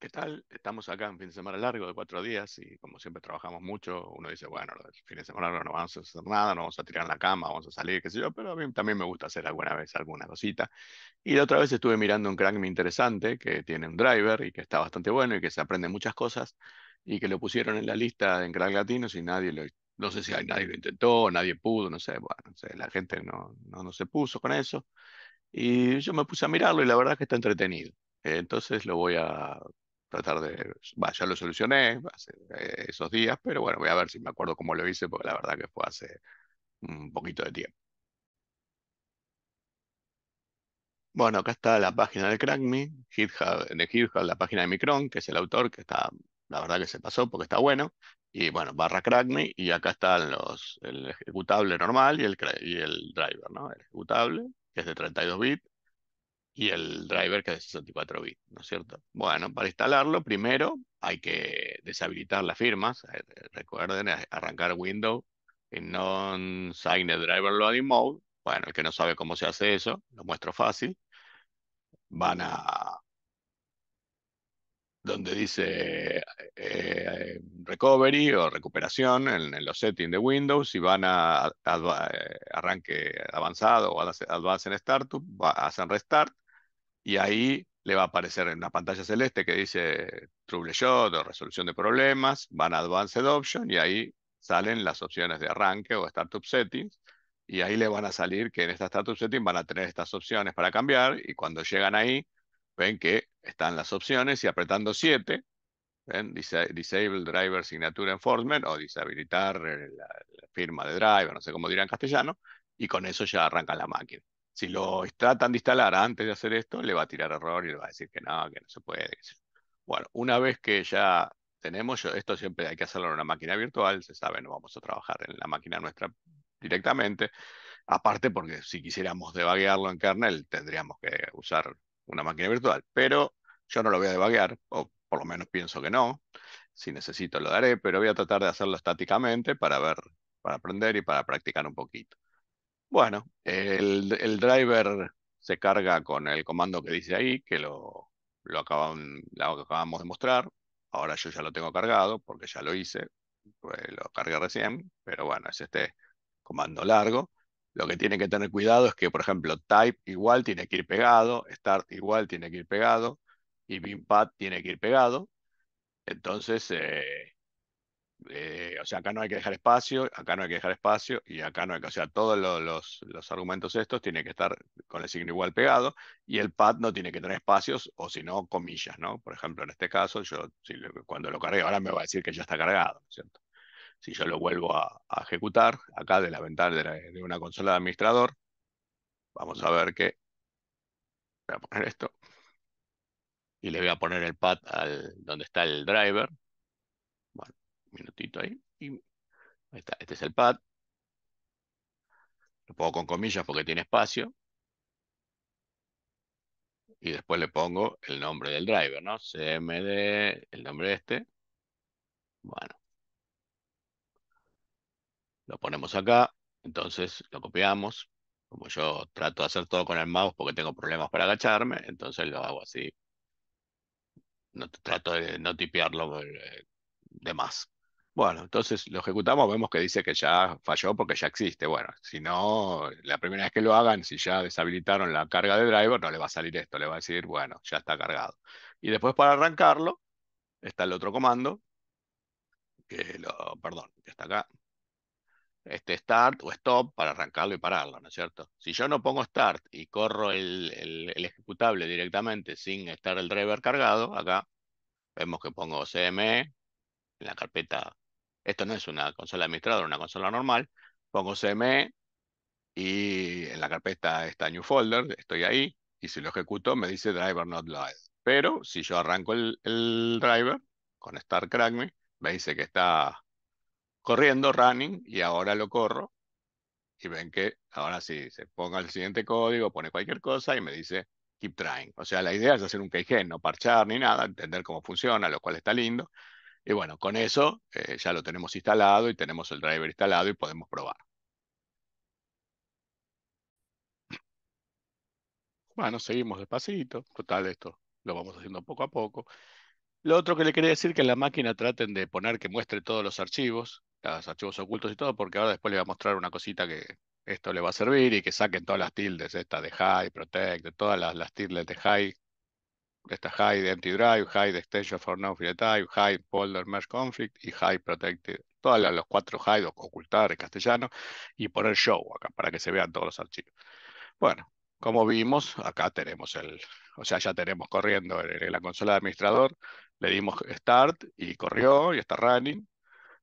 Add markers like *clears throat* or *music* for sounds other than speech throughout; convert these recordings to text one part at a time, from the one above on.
¿Qué tal? Estamos acá en fin de semana largo de cuatro días y como siempre trabajamos mucho, uno dice, bueno, el fin de semana no vamos a hacer nada, no vamos a tirar en la cama, vamos a salir, qué sé yo, pero a mí también me gusta hacer alguna vez alguna cosita. Y la otra vez estuve mirando un crank interesante que tiene un driver y que está bastante bueno y que se aprende muchas cosas y que lo pusieron en la lista en crank latinos y nadie lo, no sé si nadie lo intentó, nadie pudo, no sé, bueno, sé, la gente no, no, no se puso con eso. Y yo me puse a mirarlo y la verdad es que está entretenido. Entonces lo voy a tratar de, ya lo solucioné hace eh, esos días, pero bueno, voy a ver si me acuerdo cómo lo hice, porque la verdad que fue hace un poquito de tiempo. Bueno, acá está la página de CrackMe, GitHub, en el GitHub, la página de Micron, que es el autor, que está, la verdad que se pasó porque está bueno, y bueno, barra CrackMe, y acá están el ejecutable normal y el, y el driver, ¿no? El ejecutable, que es de 32 bits, y el driver que es de 64 bits, ¿no es cierto? Bueno, para instalarlo primero hay que deshabilitar las firmas. Eh, eh, recuerden eh, arrancar Windows en non-signed driver loading mode. Bueno, el que no sabe cómo se hace eso, lo muestro fácil. Van a donde dice eh, eh, recovery o recuperación en, los settings de Windows y van a, eh, arranque avanzado o advanced en startup, hacen restart y ahí le va a aparecer en la pantalla celeste que dice troubleshoot o resolución de problemas, van a advanced option y ahí salen las opciones de arranque o startup settings y ahí le van a salir que en esta startup settings van a tener estas opciones para cambiar y cuando llegan ahí ven que están las opciones y apretando 7, ¿ven? Disable Driver Signature Enforcement o deshabilitar eh, la, firma de driver, no sé cómo dirán en castellano, y con eso ya arranca la máquina. Si lo tratan de instalar antes de hacer esto, le va a tirar error y le va a decir que no, que no se puede. Bueno, una vez que ya tenemos, esto siempre hay que hacerlo en una máquina virtual, se sabe, no vamos a trabajar en la máquina nuestra directamente. Aparte porque si quisiéramos debaguearlo en kernel, tendríamos que usar una máquina virtual, pero yo no lo voy a debaguear, o por lo menos pienso que no. Si necesito lo daré, pero voy a tratar de hacerlo estáticamente para ver, para aprender y para practicar un poquito. Bueno, el, el driver se carga con el comando que dice ahí, que lo, lo, acabamos de mostrar. Ahora yo ya lo tengo cargado porque ya lo hice, pues lo cargué recién, pero bueno, es este comando largo. Lo que tiene que tener cuidado es que, por ejemplo, type igual tiene que ir pegado, start igual tiene que ir pegado y binpad tiene que ir pegado. Entonces, eh, eh, o sea, acá no hay que dejar espacio, acá no hay que dejar espacio y acá no hay que, o sea, todos los, argumentos estos tienen que estar con el signo igual pegado y el pad no tiene que tener espacios o si no, comillas, ¿no? Por ejemplo, en este caso, yo cuando lo cargué, ahora me va a decir que ya está cargado, ¿cierto? si yo lo vuelvo a, ejecutar, acá de la ventana de, una consola de administrador, vamos a ver que, voy a poner esto, y le voy a poner el pad al, donde está el driver, bueno, un minutito ahí, y ahí está, este es el pad, lo pongo con comillas porque tiene espacio, y después le pongo el nombre del driver, ¿no? CMD, el nombre de este. Bueno, lo ponemos acá, entonces lo copiamos. Como yo trato de hacer todo con el mouse porque tengo problemas para agacharme, entonces lo hago así. No trato de no tipearlo eh, de más. Bueno, entonces lo ejecutamos, vemos que dice que ya falló porque ya existe. Bueno, si no, la primera vez que lo hagan, si ya deshabilitaron la carga de driver, no le va a salir esto, le va a decir, bueno, ya está cargado. Y después para arrancarlo, está el otro comando, que lo, perdón, que está acá, este start o stop para arrancarlo y pararlo, ¿no es cierto? Si yo no pongo start y corro el, ejecutable directamente sin estar el driver cargado, acá vemos que pongo CME en la carpeta, esto no es una consola administradora, una consola normal, pongo CME y en la carpeta está New Folder, estoy ahí, y si lo ejecuto me dice driver not Loaded. Pero si yo arranco el, el driver con start Me, me dice que está corriendo, running, y ahora lo corro. Y ven que ahora sí, se ponga el siguiente código, pone cualquier cosa y me dice keep trying. O sea, la idea es hacer un KG, no parchar ni nada, entender cómo funciona, lo cual está lindo. Y bueno, con eso eh, ya lo tenemos instalado y tenemos el driver instalado y podemos probar. Bueno, seguimos despacito. Total, esto lo vamos haciendo poco a poco. Lo otro que le quería decir que en la máquina traten de poner que muestre todos los archivos los archivos ocultos y todo, porque ahora después le voy a mostrar una cosita que esto le va a servir y que saquen todas las tildes, esta de high, protect, todas las, tildes de high, esta high de empty drive, high de extension for no free type, high folder merge conflict y high protected. Todos los cuatro high, ocultar en castellano y poner show acá para que se vean todos los archivos. Bueno, como vimos, acá tenemos el, o sea, ya tenemos corriendo en, la consola de administrador, le dimos start y corrió y está running.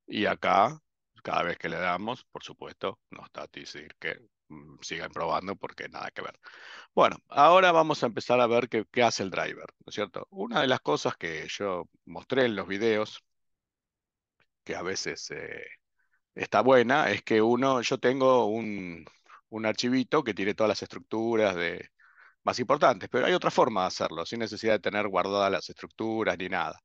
Y acá, cada vez que le damos, por supuesto, nos está a decir que mm, sigan probando porque nada que ver. Bueno, ahora vamos a empezar a ver qué, hace el driver, ¿no es cierto? Una de las cosas que yo mostré en los videos, que a veces eh, está buena, es que uno, yo tengo un, un archivito que tiene todas las estructuras de, más importantes, pero hay otra forma de hacerlo, sin necesidad de tener guardadas las estructuras ni nada.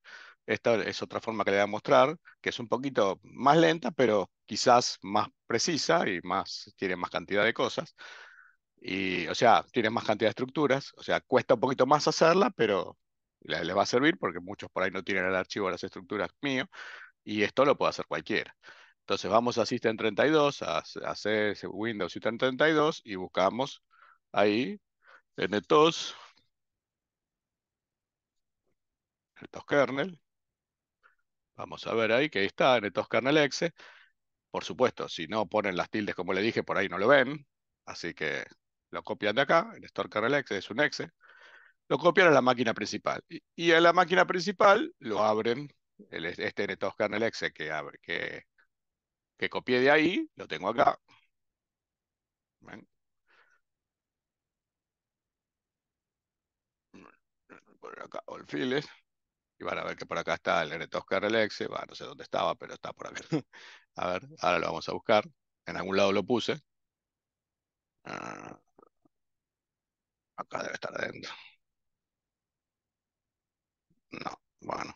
Esta es otra forma que le voy a mostrar, que es un poquito más lenta, pero quizás más precisa y más, tiene más cantidad de cosas. Y, o sea, tiene más cantidad de estructuras, o sea, cuesta un poquito más hacerla, pero les le va a servir porque muchos por ahí no tienen el archivo de las estructuras mío, y esto lo puede hacer cualquiera. Entonces vamos a System 32, a, hacer Windows System 32 y buscamos ahí TOS el TOS kernel, Vamos a ver ahí que ahí está, netos kernel exe. Por supuesto, si no ponen las tildes como le dije, por ahí no lo ven. Así que lo copian de acá, el store exe es un exe. Lo copian a la máquina principal. Y, en la máquina principal lo abren, este netos kernel exe que, abre, que, que copié de ahí, lo tengo acá. ¿Ven? Por acá, all files y van a ver que por acá está el Neretosca Relexe, va no sé dónde estaba, pero está por acá. *laughs* a ver, ahora lo vamos a buscar. En algún lado lo puse. Ah, acá debe estar adentro. No, bueno.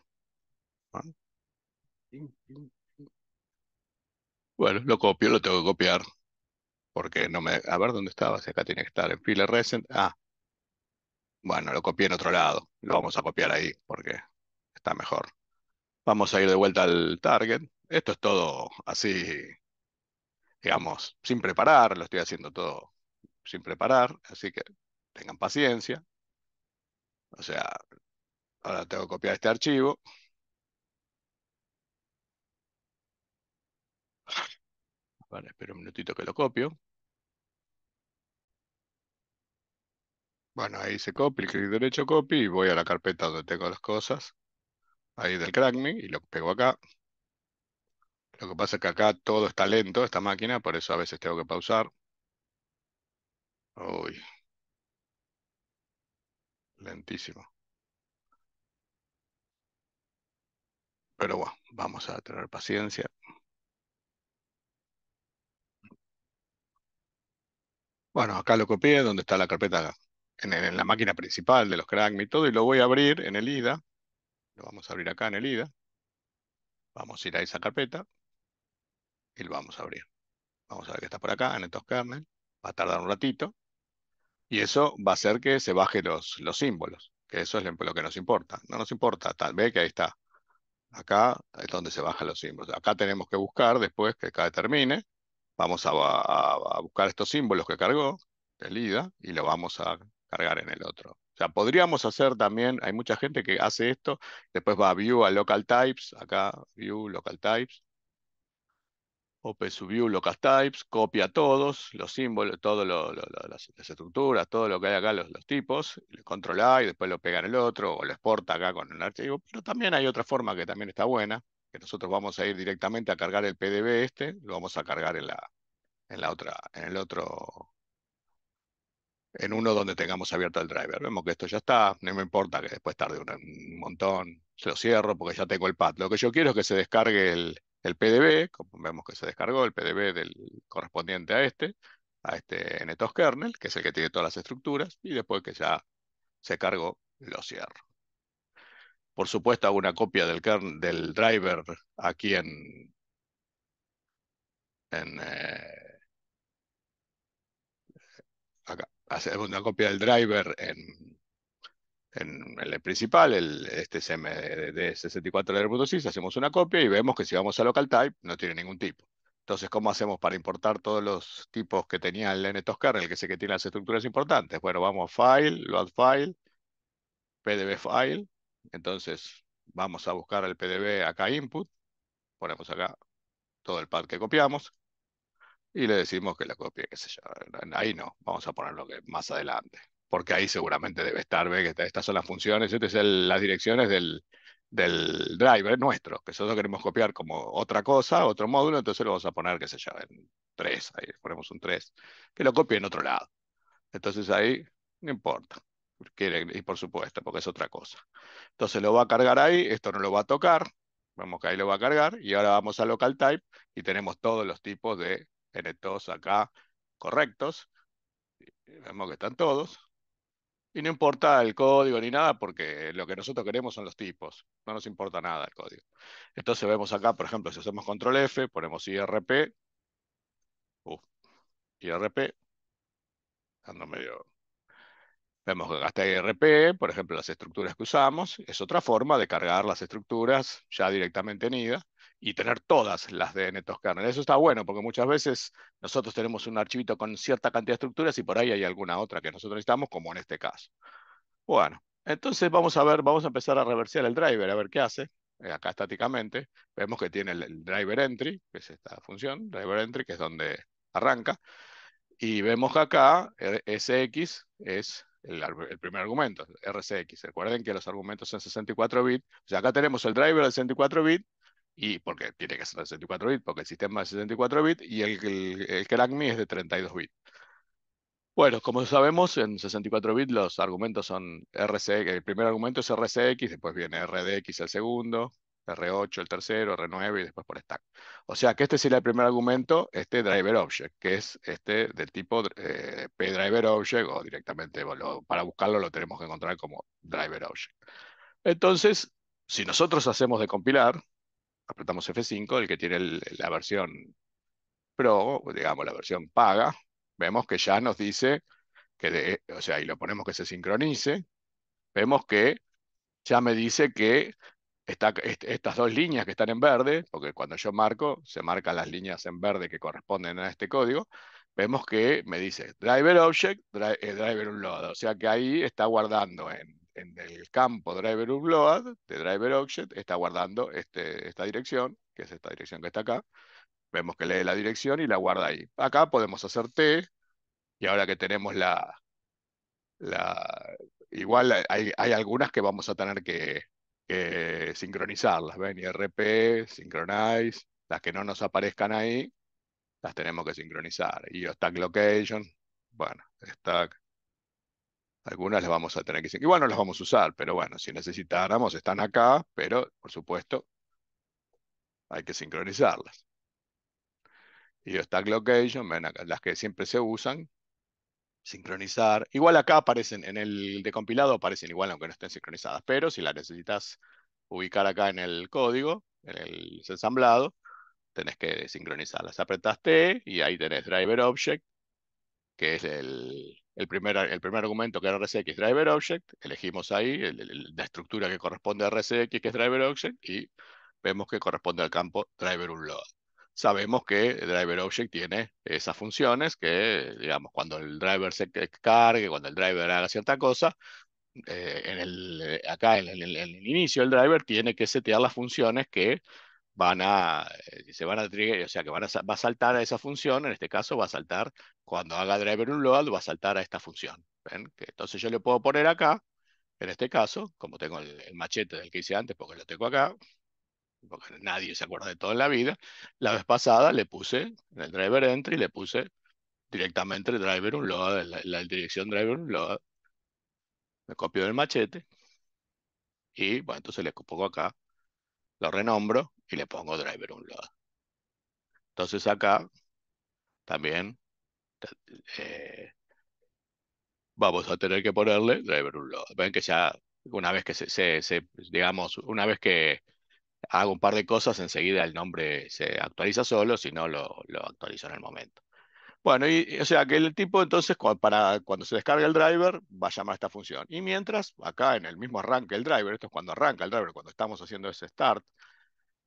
Bueno, lo copio, lo tengo que copiar. Porque no me... A ver dónde estaba, si acá tiene que estar en file recent. Ah, bueno, lo copié en otro lado. Lo vamos a copiar ahí, porque está mejor. Vamos a ir de vuelta al target. Esto es todo así, digamos, sin preparar, lo estoy haciendo todo sin preparar, así que tengan paciencia. O sea, ahora tengo que copiar este archivo. Vale, espero un minutito que lo copio. Bueno, ahí se copia, clic derecho copy y voy a la carpeta donde tengo las cosas ahí del CrackMe, y lo pego acá. Lo que pasa es que acá todo está lento, esta máquina, por eso a veces tengo que pausar. Uy. Lentísimo. Pero bueno, vamos a tener paciencia. Bueno, acá lo copié, donde está la carpeta, en, en la máquina principal de los CrackMe y todo, y lo voy a abrir en el IDA. Lo vamos a abrir acá en el IDA. Vamos a ir a esa carpeta y lo vamos a abrir. Vamos a ver que está por acá, en estos kernel. Va a tardar un ratito. Y eso va a hacer que se baje los, los símbolos, que eso es lo que nos importa. No nos importa, tal vez que ahí está. Acá es donde se bajan los símbolos. Acá tenemos que buscar, después que acá termine, vamos a buscar estos símbolos que cargó, el IDA, y lo vamos a cargar en el otro, o sea, podríamos hacer también, hay mucha gente que hace esto, después va a View, a Local Types, acá View, Local Types, OpenSubView, Local Types, copia todos los símbolos, todas las, estructuras, todo lo que hay acá, los, tipos, le control A y después lo pega en el otro o lo exporta acá con un archivo. Pero también hay otra forma que también está buena, que nosotros vamos a ir directamente a cargar el PDB este, lo vamos a cargar en la, en la otra, en el otro en uno donde tengamos abierto el driver. Vemos que esto ya está, no me importa que después tarde un, montón, se lo cierro porque ya tengo el pad. Lo que yo quiero es que se descargue el, PDB, como vemos que se descargó el PDB del correspondiente a este, a este netos kernel, que es el que tiene todas las estructuras, y después que ya se cargó, lo cierro. Por supuesto, hago una copia del, del driver aquí en, eh, Hacemos una copia del driver en, el principal, el, este SM 646 hacemos una copia y vemos que si vamos a local type no tiene ningún tipo. Entonces, ¿cómo hacemos para importar todos los tipos que tenía el NToscar? el que sé que tiene las estructuras importantes? Bueno, vamos a file, load file, pdb file. Entonces, vamos a buscar el pdb acá input. Ponemos acá todo el pad que copiamos y le decimos que la copie, qué sé yo. Ahí no, vamos a ponerlo que más adelante, porque ahí seguramente debe estar, ve que estas son las funciones, estas son las direcciones del, del driver nuestro, que nosotros queremos copiar como otra cosa, otro módulo, entonces lo vamos a poner, que se llame en 3, ahí ponemos un 3, que lo copie en otro lado. Entonces ahí no importa, y por supuesto, porque es otra cosa. Entonces lo va a cargar ahí, esto no lo va a tocar, Vemos que ahí lo va a cargar, y ahora vamos a local type, y tenemos todos los tipos de tienen todos acá correctos. Vemos que están todos. Y no importa el código ni nada, porque lo que nosotros queremos son los tipos. No nos importa nada el código. Entonces vemos acá, por ejemplo, si hacemos control F, ponemos IRP. Uf, uh, IRP. Ando medio... Vemos que acá está IRP, por ejemplo, las estructuras que usamos. Es otra forma de cargar las estructuras ya directamente en IDA y tener todas las de Netos Kernel. Eso está bueno porque muchas veces nosotros tenemos un archivito con cierta cantidad de estructuras y por ahí hay alguna otra que nosotros necesitamos, como en este caso. Bueno, entonces vamos a ver, vamos a empezar a reversear el driver, a ver qué hace. Eh, acá estáticamente vemos que tiene el, driver entry, que es esta función, driver entry, que es donde arranca. Y vemos que acá eh, SX es el, el, primer argumento, RCX. Recuerden que los argumentos son 64 bits. O sea, acá tenemos el driver de 64 bits y porque tiene que ser de 64 bits, porque el sistema es de 64 bits y el, el, es de 32 bits. Bueno, como sabemos, en 64 bits los argumentos son RCX, el primer argumento es RCX, después viene RDX el segundo, R8 el tercero, R9 y después por stack. O sea que este sería el primer argumento, este driver object, que es este del tipo eh, P driver object o directamente para buscarlo lo tenemos que encontrar como driver object. Entonces, si nosotros hacemos de compilar, apretamos F5, el que tiene la versión Pro, digamos la versión paga, vemos que ya nos dice que, o sea, y lo ponemos que se sincronice, vemos que ya me dice que estas dos líneas que están en verde, porque cuando yo marco, se marcan las líneas en verde que corresponden a este código, vemos que me dice driver object, eh, driver unload, o sea que ahí está guardando en en el campo driver upload de driver object está guardando este, esta dirección, que es esta dirección que está acá. Vemos que lee la dirección y la guarda ahí. Acá podemos hacer T, y ahora que tenemos la... igual hay, algunas que vamos a tener que, sincronizarlas, ¿ven? IRP, Synchronize, las que no nos aparezcan ahí, las tenemos que sincronizar. Y Stack Location, bueno, Stack algunas las vamos a tener que... Igual no las vamos a usar, pero bueno, si necesitáramos, están acá, pero por supuesto hay que sincronizarlas. Y Stack Location, ven acá, las que siempre se usan, sincronizar. Igual acá aparecen, en el de compilado aparecen igual aunque no estén sincronizadas, pero si las necesitas ubicar acá en el código, en el ensamblado, tenés que sincronizarlas. Apretaste T y ahí tenés Driver Object, que es el, el primer, el primer argumento que era RCX Driver Object, elegimos ahí la estructura que corresponde a RCX, que es Driver Object, y vemos que corresponde al campo Driver Unload. Sabemos que Driver Object tiene esas funciones que, digamos, cuando el driver se cargue, cuando el driver haga cierta cosa, eh, en el, eh, acá en el, inicio el, driver tiene que setear las funciones que van a, eh, se van a o sea que va a saltar a esa función, en este caso va a saltar, cuando haga driver unload, va a saltar a esta función. entonces yo le puedo poner acá, en este caso, como tengo el, machete del que hice antes, porque lo tengo acá, porque nadie se acuerda de todo en la vida, la vez pasada le puse, en el driver entry, le puse directamente el driver unload, la, dirección driver unload, me copio del machete, y bueno, entonces le pongo acá, lo renombro, y le pongo driver Entonces acá también eh, vamos a tener que ponerle driver un Ven que ya una vez que se, digamos, una vez que hago un par de cosas, enseguida el nombre se actualiza solo, si no lo, lo actualizo en el momento. Bueno, y, o sea que el tipo entonces para cuando se descarga el driver va a llamar a esta función. Y mientras, acá en el mismo arranque el driver, esto es cuando arranca el driver, cuando estamos haciendo ese start,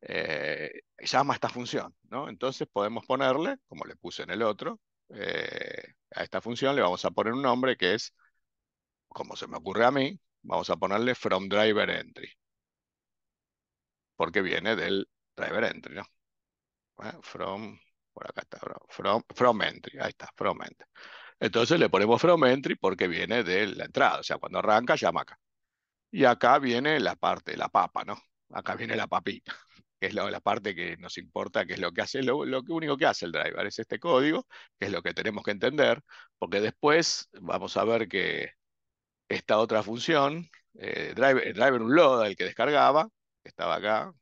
eh, llama a esta función, ¿no? Entonces podemos ponerle, como le puse en el otro, eh, a esta función le vamos a poner un nombre que es, como se me ocurre a mí, vamos a ponerle from driver entry, porque viene del driver entry, ¿no? Ah, from, por acá está, from, from entry, ahí está, from entry. Entonces le ponemos from entry porque viene de la entrada, o sea, cuando arranca llama acá. Y acá viene la parte, la papa, ¿no? Acá viene la papita que es la, parte que nos importa, que es lo que hace, lo, único que hace el driver es este código, que es lo que tenemos que entender, porque después vamos a ver que esta otra función, eh, driver, el driver unload, el que descargaba, estaba acá,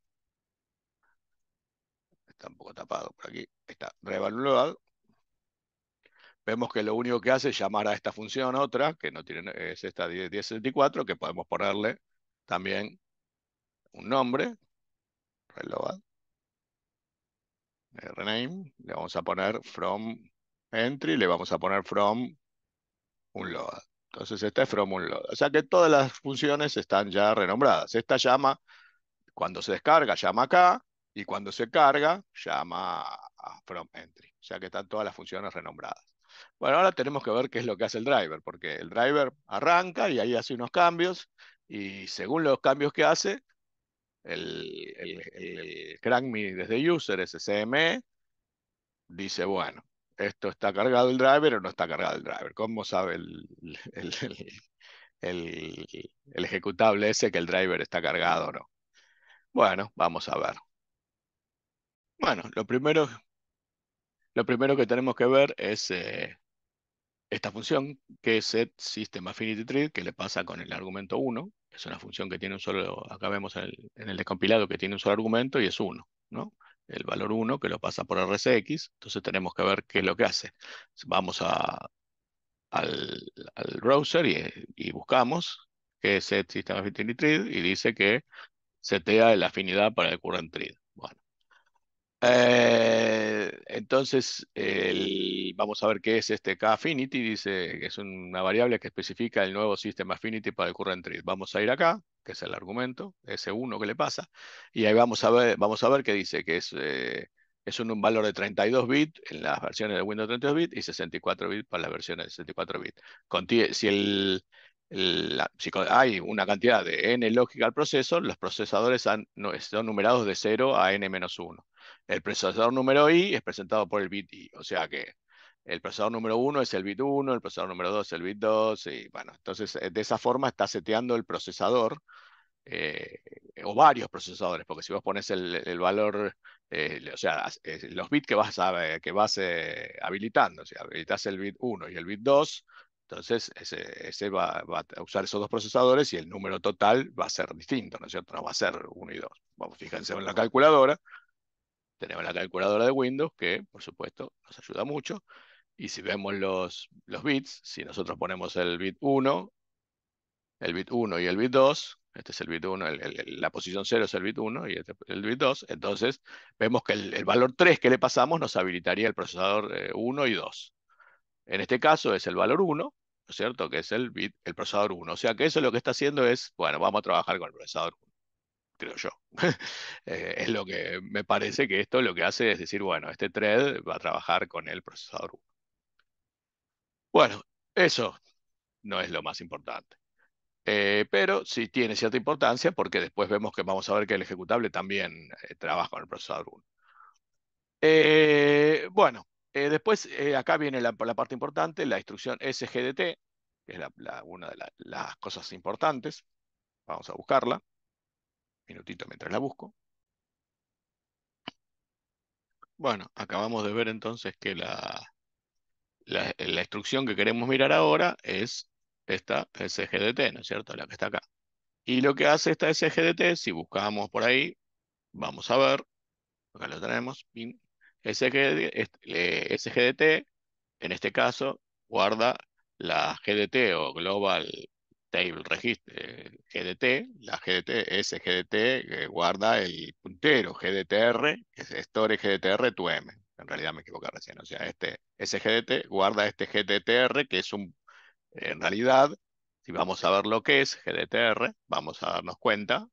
está un poco tapado por aquí, está driver unload, vemos que lo único que hace es llamar a esta función otra, que no tiene, es esta 1074, que podemos ponerle también un nombre, reload, eh, rename, le vamos a poner from entry, le vamos a poner from un load. Entonces esta es from un load. O sea que todas las funciones están ya renombradas. Esta llama, cuando se descarga, llama acá, y cuando se carga, llama a from entry. O sea que están todas las funciones renombradas. Bueno, ahora tenemos que ver qué es lo que hace el driver, porque el driver arranca y ahí hace unos cambios, y según los cambios que hace, el, el, desde user, SCM dice, bueno, esto está cargado el driver o no está cargado el driver. ¿Cómo sabe el, ejecutable ese que el driver está cargado o no? Bueno, vamos a ver. Bueno, lo primero, lo primero que tenemos que ver es eh, esta función que es set system affinity que le pasa con el argumento 1 es una función que tiene un solo, acá vemos en el, descompilado que tiene un solo argumento y es 1, ¿no? El valor 1 que lo pasa por RSX, entonces tenemos que ver qué es lo que hace. Vamos a, al, browser y, buscamos que es set sistema y dice que setea la afinidad para el current Bueno, eh, entonces, vamos a ver qué es este K-affinity. Dice que es una variable que especifica el nuevo sistema affinity para el current tree. Vamos a ir acá, que es el argumento, ese 1 que le pasa, y ahí vamos a ver, vamos a ver que dice que es, eh, un, valor de 32 bits en las versiones de Windows 32 bits y 64 bits para las versiones de 64 bits. si hay una cantidad de n lógica al proceso, los procesadores han, son numerados de 0 a n-1. El procesador número I es presentado por el bit I, o sea que el procesador número 1 es el bit 1, el procesador número 2 es el bit 2, y bueno, entonces eh, de esa forma está seteando el procesador eh, o varios procesadores, porque si vos pones el, valor, eh, o sea, los bits que vas, que vas habilitando, si habilitas el bit 1 y el bit 2, entonces ese, va, a usar esos dos procesadores y el número total va a ser distinto, ¿no es cierto? No va a ser 1 y 2. Vamos, fíjense en la calculadora, tenemos la calculadora de Windows que, por supuesto, nos ayuda mucho. Y si vemos los, los bits, si nosotros ponemos el bit 1, el bit 1 y el bit 2, este es el bit 1, la posición 0 es el bit 1 y este el bit 2, entonces vemos que el, valor 3 que le pasamos nos habilitaría el procesador 1 eh, y 2. En este caso es el valor 1, ¿no es cierto? Que es el bit, el procesador 1. O sea que eso lo que está haciendo es, bueno, vamos a trabajar con el procesador 1 creo yo. *laughs* Eh, es lo que me parece que esto lo que hace es decir, bueno, este thread va a trabajar con el procesador 1. Bueno, eso no es lo más importante. Eh, pero sí tiene cierta importancia porque después vemos que vamos a ver que el ejecutable también eh, trabaja con el procesador 1. bueno, después acá viene la, parte importante, la instrucción SGDT, que es una de las cosas importantes. Vamos a buscarla minutito mientras la busco. Bueno, acabamos de ver entonces que la, la, instrucción que queremos mirar ahora es esta SGDT, ¿no es cierto? La que está acá. Y lo que hace esta SGDT, si buscamos por ahí, vamos a ver, acá lo tenemos, SGDT, en este caso, guarda la GDT o Global table register, eh, GDT, la GDT, ese eh, GDT guarda el puntero GDTR, que es store GDTR tu M. En realidad me equivoqué recién. O sea, este, SGDT guarda este GDTR, que es un, en realidad, si vamos a ver lo que es GDTR, vamos a darnos cuenta.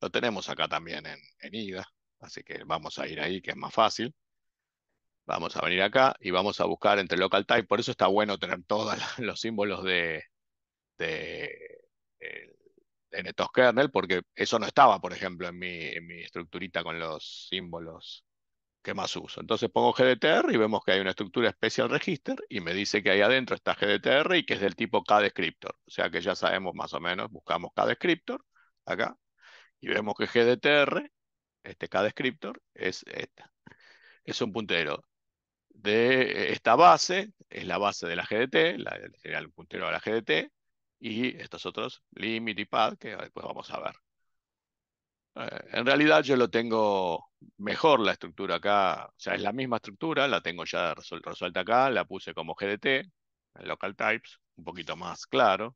Lo tenemos acá también en, en IDA, así que vamos a ir ahí, que es más fácil. Vamos a venir acá y vamos a buscar entre local type. Por eso está bueno tener todos *laughs* los símbolos de, este, en estos kernel, porque eso no estaba, por ejemplo, en mi, estructurita con los símbolos que más uso. Entonces pongo GDTR y vemos que hay una estructura Special Register y me dice que ahí adentro está GDTR y que es del tipo KDescriptor O sea que ya sabemos más o menos, buscamos KDescriptor, acá y vemos que GDTR, este KDescriptor es esta. Es un puntero de esta base, es la base de la GDT, la, sería el puntero de la GDT, y estos otros, Limit y Pad, que después vamos a ver. Eh, en realidad yo lo tengo mejor la estructura acá, o sea, es la misma estructura, la tengo ya resuelta acá, la puse como GDT, en local types, un poquito más claro.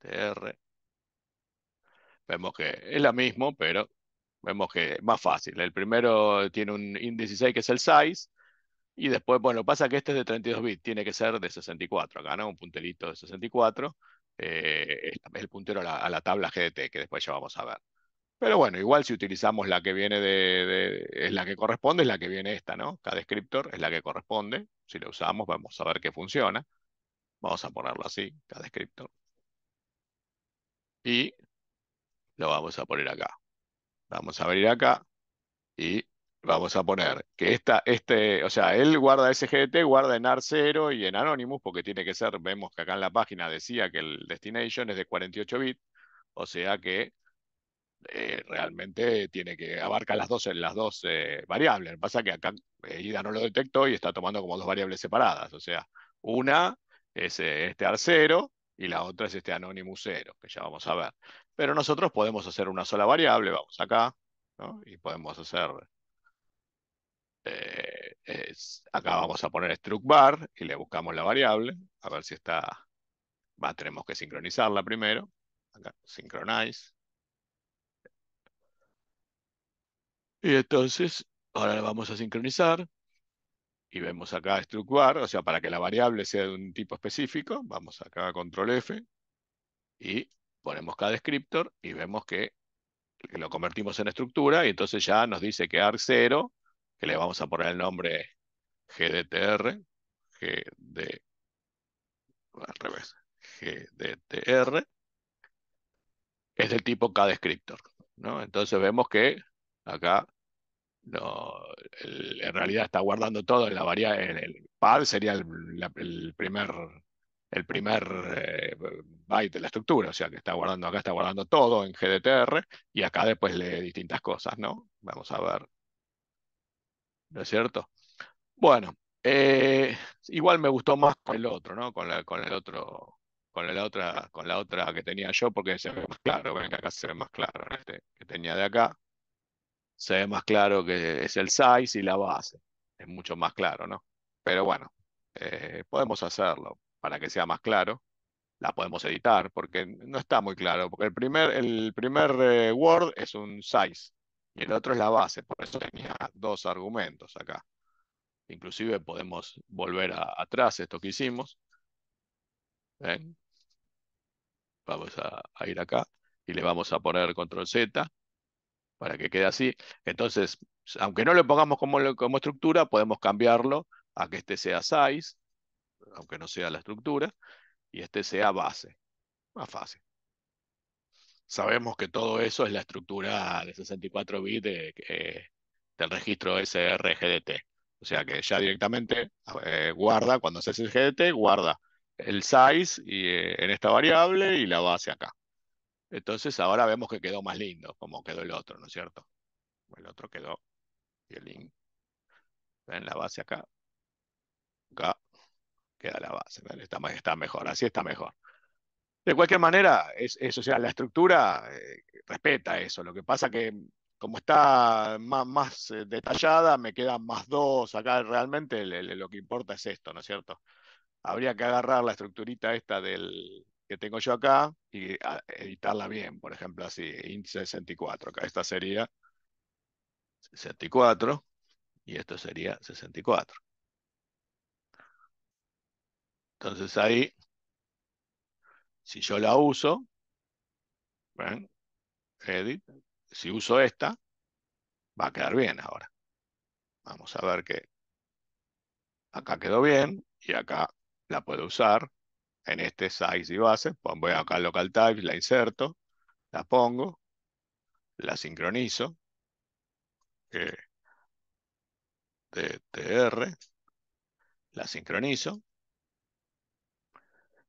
TR. Vemos que es la misma, pero vemos que es más fácil. El primero tiene un índice 6 que es el size, y después, bueno, pasa que este es de 32 bits, tiene que ser de 64 acá, ¿no? Un punterito de 64. Eh, es el puntero a la, tabla GDT, que después ya vamos a ver. Pero bueno, igual si utilizamos la que viene de, es la que corresponde, es la que viene esta, ¿no? Cada descriptor es la que corresponde. Si lo usamos, vamos a ver que funciona. Vamos a ponerlo así, cada descriptor. Y lo vamos a poner acá. Vamos a abrir acá y vamos a poner que esta, este, o sea, él guarda SGT, guarda en AR0 y en Anonymous, porque tiene que ser, vemos que acá en la página decía que el destination es de 48 bits, o sea que eh, realmente tiene que abarcar las dos, las dos eh, variables. Lo que pasa es que acá eh, IDA no lo detectó y está tomando como dos variables separadas, o sea, una es este AR0 y la otra es este Anonymous 0, que ya vamos a ver. Pero nosotros podemos hacer una sola variable, vamos acá, y podemos hacer eh, acá vamos a poner struct bar y le buscamos la variable, a ver si está, va, tenemos que sincronizarla primero, acá, synchronize. Y entonces, ahora la vamos a sincronizar, y vemos acá struct bar, o sea, para que la variable sea de un tipo específico, vamos acá a control F, y ponemos cada descriptor, y vemos que lo convertimos en estructura, y entonces ya nos dice que arc 0 que le vamos a poner el nombre GDTR, GD, al revés, GDTR, es del tipo K-descriptor. ¿no? Entonces vemos que acá no, en realidad está guardando todo en la variable, el pad sería el, primer el primer eh, byte de la estructura, o sea que está guardando acá, está guardando todo en GDTR y acá después lee distintas cosas, ¿no? Vamos a ver ¿no es cierto? Bueno, eh, igual me gustó más con el otro, ¿no? Con, la, con el otro, con la otra, con la otra que tenía yo, porque se ve más claro, ven que acá se ve más claro, este que tenía de acá, se ve más claro que es el size y la base, es mucho más claro, ¿no? Pero bueno, eh, podemos hacerlo para que sea más claro, la podemos editar, porque no está muy claro, porque el primer, el primer eh, Word es un size, y el otro es la base. Por eso tenía dos argumentos acá. Inclusive podemos volver atrás esto que hicimos. Vamos a, ir acá y le vamos a poner control Z para que quede así. Entonces, aunque no lo pongamos como, como estructura, podemos cambiarlo a que este sea size, aunque no sea la estructura, y este sea base. Más fácil sabemos que todo eso es la estructura de 64 bits eh, del registro srgdt. O sea que ya directamente eh, guarda, cuando se hace el GDT, guarda el size y, eh, en esta variable y la base acá. Entonces ahora vemos que quedó más lindo, como quedó el otro, ¿no es cierto? El otro quedó link ¿Ven la base acá? Acá queda la base. está mejor, así está mejor. De cualquier manera, es, la estructura eh, respeta eso. Lo que pasa que mm, como está más, más eh, detallada, me quedan más dos acá. Realmente lo que importa es esto, ¿no es cierto? Habría que agarrar la estructurita esta del que tengo yo acá y ah, editarla bien, por ejemplo, así, índice 64. Acá esta sería 64 y esto sería 64. Entonces ahí si yo la uso, ¿ven? Edit, si uso esta, va a quedar bien ahora. Vamos a ver que acá quedó bien y acá la puedo usar en este size y base. Voy acá a local types, la inserto, la pongo, la sincronizo. Eh, la sincronizo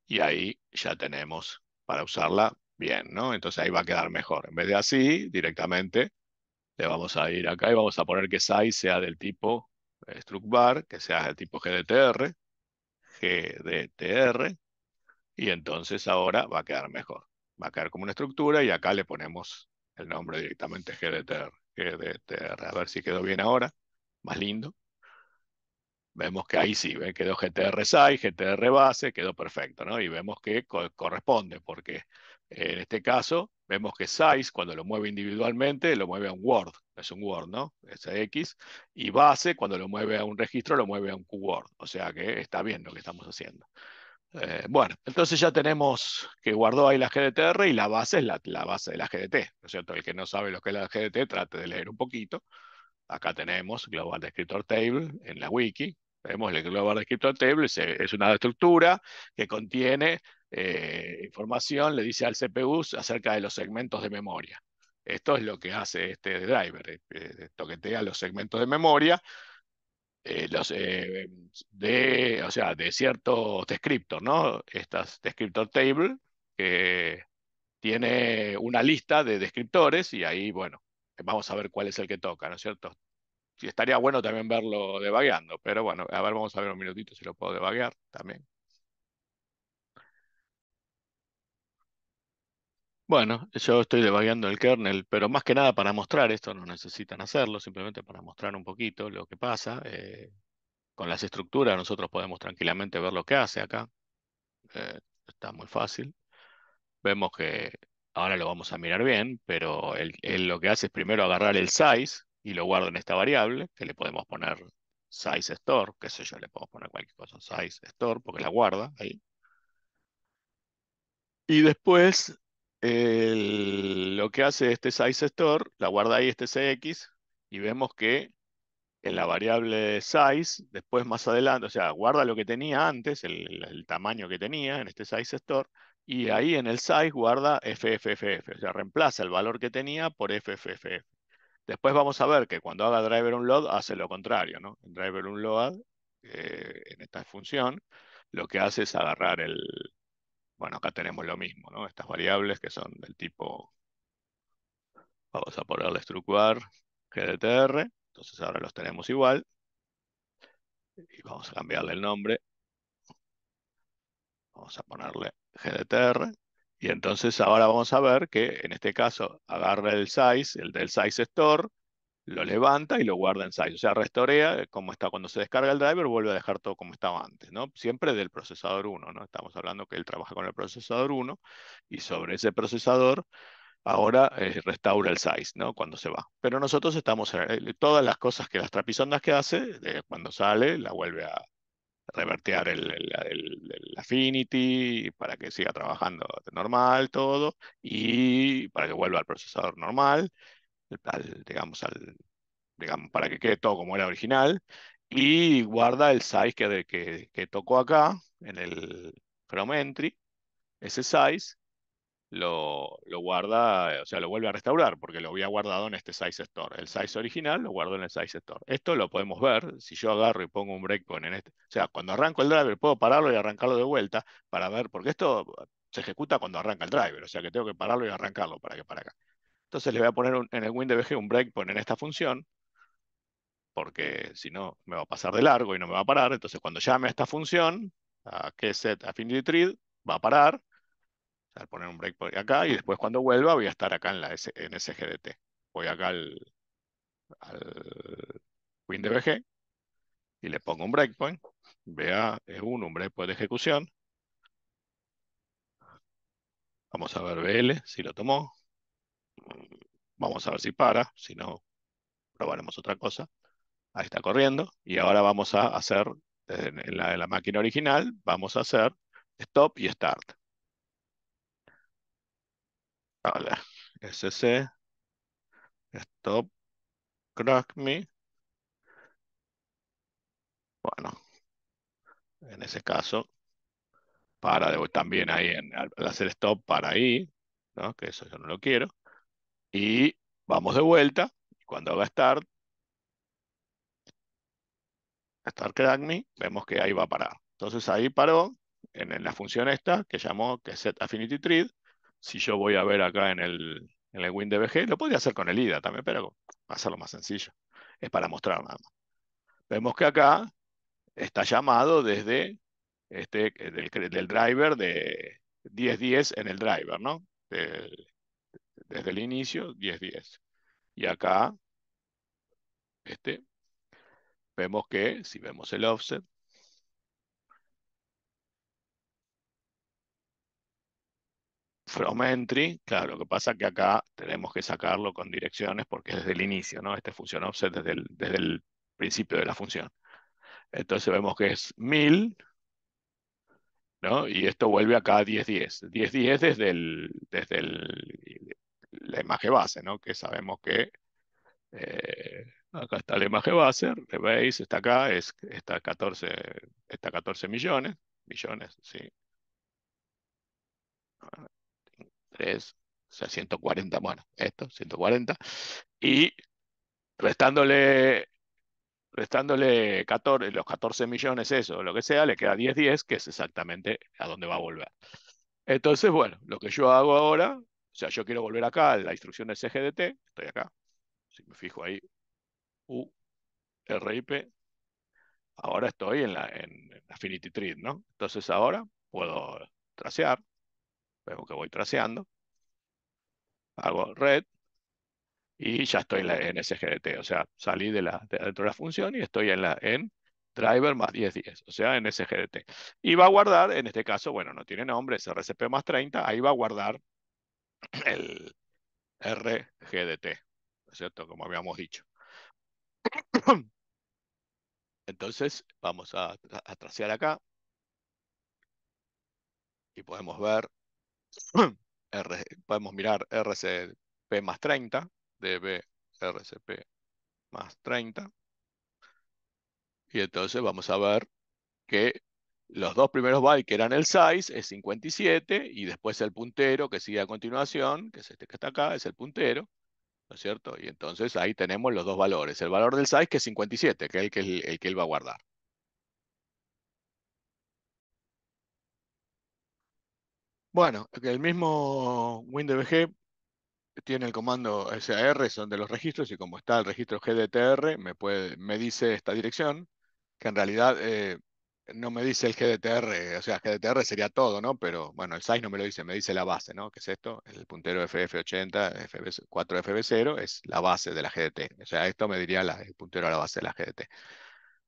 y ahí ya tenemos para usarla bien, ¿no? Entonces ahí va a quedar mejor. En vez de así, directamente le vamos a ir acá y vamos a poner que SAI sea del tipo eh, bar, que sea del tipo GDTR, GDTR, y entonces ahora va a quedar mejor. Va a quedar como una estructura y acá le ponemos el nombre directamente GDTR. GDTR. A ver si quedó bien ahora, más lindo vemos que ahí sí, eh, quedó GTR size GTR base, quedó perfecto, ¿no? Y vemos que corresponde, porque eh, en este caso vemos que size, cuando lo mueve individualmente, lo mueve a un Word, es un Word, ¿no? Es X, y base, cuando lo mueve a un registro, lo mueve a un QWord. o sea que está bien lo que estamos haciendo. Eh, bueno, entonces ya tenemos que guardó ahí la GDTR y la base es la, la, base de la GDT, ¿no es cierto? El que no sabe lo que es la GDT, trate de leer un poquito. Acá tenemos Global Descriptor Table en la wiki, Vemos el Global Descriptor Table, es una estructura que contiene eh, información, le dice al CPU acerca de los segmentos de memoria. Esto es lo que hace este driver, eh, eh, toquetea los segmentos de memoria de, o sea, de ciertos descriptores, ¿no? Estas descriptor table que tiene una lista de descriptores y ahí, bueno, vamos a ver cuál es el que toca, ¿no es cierto? estaría bueno también verlo debagueando, pero bueno, a ver, vamos a ver un minutito si lo puedo debaguear también. Bueno, yo estoy debagueando el kernel, pero más que nada para mostrar esto, no necesitan hacerlo, simplemente para mostrar un poquito lo que pasa. Eh, con las estructuras nosotros podemos tranquilamente ver lo que hace acá. Eh, está muy fácil. Vemos que ahora lo vamos a mirar bien, pero lo que hace es primero agarrar el size, y lo guardo en esta variable, que le podemos poner size store, qué sé yo, le podemos poner cualquier cosa, size store, porque la guarda ahí. Y después lo que hace este size store, la guarda ahí este CX, y vemos que en la variable size, después más adelante, o sea, guarda lo que tenía antes, el, el tamaño que tenía en este size store, y ahí en el size guarda FFFF, o sea, reemplaza el valor que tenía por FFFF. Después vamos a ver que cuando haga driver unload hace lo contrario, ¿no? En driver unload, eh, en esta función, lo que hace es agarrar el... Bueno, acá tenemos lo mismo, ¿no? Estas variables que son del tipo... Vamos a ponerle structurar gdtr, entonces ahora los tenemos igual. Y vamos a cambiarle el nombre. Vamos a ponerle gdtr. Y entonces ahora vamos a ver que en este caso agarra el size, el del size store, lo levanta y lo guarda en size. O sea, restaurea como está cuando se descarga el driver, vuelve a dejar todo como estaba antes, ¿no? Siempre del procesador 1, ¿no? Estamos hablando que él trabaja con el procesador 1 y sobre ese procesador ahora eh, restaura el size, ¿no? Cuando se va. Pero nosotros estamos, eh, todas las cosas que las trapisondas que hace, cuando sale, la vuelve a, revertear el, Affinity para que siga trabajando normal todo y para que vuelva al procesador normal, digamos, al, digamos, para que quede todo como era original y guarda el size que, que, que tocó acá en el Chrome Entry, ese size, lo, guarda, o sea, lo vuelve a restaurar porque lo había guardado en este size store. El size original lo guardo en el size store. Esto lo podemos ver si yo agarro y pongo un breakpoint en este. O sea, cuando arranco el driver puedo pararlo y arrancarlo de vuelta para ver, porque esto se ejecuta cuando arranca el driver, o sea que tengo que pararlo y arrancarlo para que para acá. Entonces le voy a poner en el WinDBG un breakpoint en esta función porque si no me va a pasar de largo y no me va a parar. Entonces cuando llame a esta función, a que set affinity va a parar poner un breakpoint acá y después cuando vuelva voy a estar acá en, la S SGDT. Voy acá al, al WinDBG y le pongo un breakpoint. Vea, es un, un breakpoint de ejecución. Vamos a ver BL, si lo tomó. Vamos a ver si para, si no, probaremos otra cosa. Ahí está corriendo. Y ahora vamos a hacer, en la, en la máquina original, vamos a hacer stop y start. Vale. SC. Stop. Crack me. Bueno. En ese caso, para también ahí, en, al, hacer stop, para ahí. Que eso yo no lo quiero. Y vamos de vuelta. Cuando haga start, start crack me, vemos que ahí va a parar. Entonces ahí paró en, la función esta que llamó que set affinity thread si yo voy a ver acá en el, en el WinDBG, lo podría hacer con el IDA también, pero hacerlo más sencillo. Es para mostrar nada más. Vemos que acá está llamado desde este, eh, del, driver de 10.10 en el driver, ¿no? desde el inicio, 10.10. Y acá, este, vemos que si vemos el offset, from entry, claro, lo que pasa es que acá tenemos que sacarlo con direcciones porque es desde el inicio, ¿no? Este función offset desde el, desde el principio de la función. Entonces vemos que es 1000, ¿no? Y esto vuelve acá a 1010. 1010 desde, el, desde el, la imagen base, ¿no? Que sabemos que eh, acá está la imagen base, le veis, está acá, es, está, 14, está 14 millones, millones, sí es sea, 140 bueno, esto, 140, y restándole, restándole 14, los 14 millones, eso, lo que sea, le queda 10, 10, que es exactamente a dónde va a volver. Entonces, bueno, lo que yo hago ahora, o sea, yo quiero volver acá a la instrucción del CGDT, estoy acá, si me fijo ahí, U, ahora estoy en, la, en, Affinity Tree, ¿no? Entonces ahora puedo trasear, Veo que voy traceando. Hago red y ya estoy en, la, SGDT. O sea, salí de la, de, la función y estoy en, driver más 1010, o sea, en SGDT. Y va a guardar, en este caso, bueno, no tiene nombre, es RCP más 30, ahí va a guardar *clears throat* el RGDT, ¿no es cierto? Como habíamos dicho. *clears throat* Entonces, vamos a, tracear acá. Y podemos ver *clears throat* podemos mirar RCP más 30, DB RCP más 30. Y entonces vamos a ver que los dos primeros bytes que eran el size es 57 y después el puntero que sigue a continuación, que es este que está acá, es el puntero. ¿No es cierto? Y entonces ahí tenemos los dos valores. El valor del size que es 57, que es el que él va a guardar. Bueno, el mismo WinDBG tiene el comando SAR, son de los registros, y como está el registro GDTR, me, dice esta dirección, que en realidad eh, no me dice el GDTR, o sea, GDTR sería todo, ¿no? Pero bueno, el size no me lo dice, me dice la base, ¿no? Que es esto, el puntero FF80, FB4FB0, es la base de la GDT. O sea, esto me diría el puntero a la base de la GDT.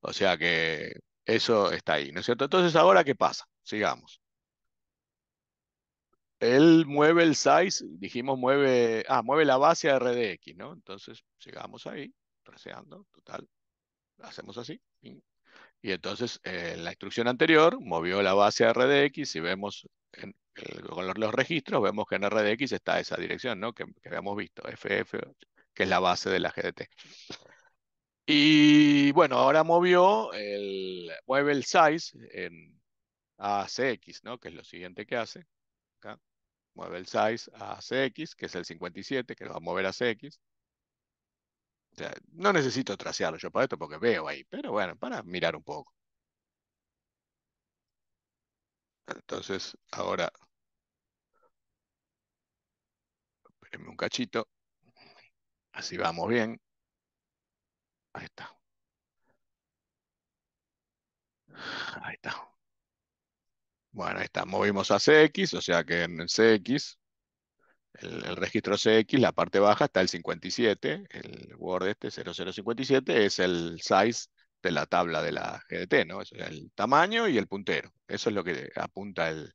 O sea que eso está ahí, ¿no es cierto? Entonces, ¿ahora qué pasa? Sigamos él mueve el size, dijimos mueve, ah, mueve la base a RDX, ¿no? Entonces llegamos ahí, traceando, total, hacemos así. Y, entonces eh, la instrucción anterior movió la base a RDX y vemos en, con los registros, vemos que en RDX está esa dirección, ¿no? Que, habíamos visto, FF, que es la base de la GDT. Y bueno, ahora movió el, mueve el size en ACX, ¿no? Que es lo siguiente que hace. Acá mueve el size a CX, que es el 57, que lo va a mover a CX. no necesito trasearlo yo para esto porque veo ahí, pero bueno, para mirar un poco. Entonces, ahora, espérenme un cachito, así vamos bien. Ahí está. Ahí está. Bueno, ahí está, movimos a CX, o sea que en CX, el, registro CX, la parte baja está el 57, el Word este 0057 es el size de la tabla de la GDT, ¿no? Es el tamaño y el puntero. Eso es lo que apunta el,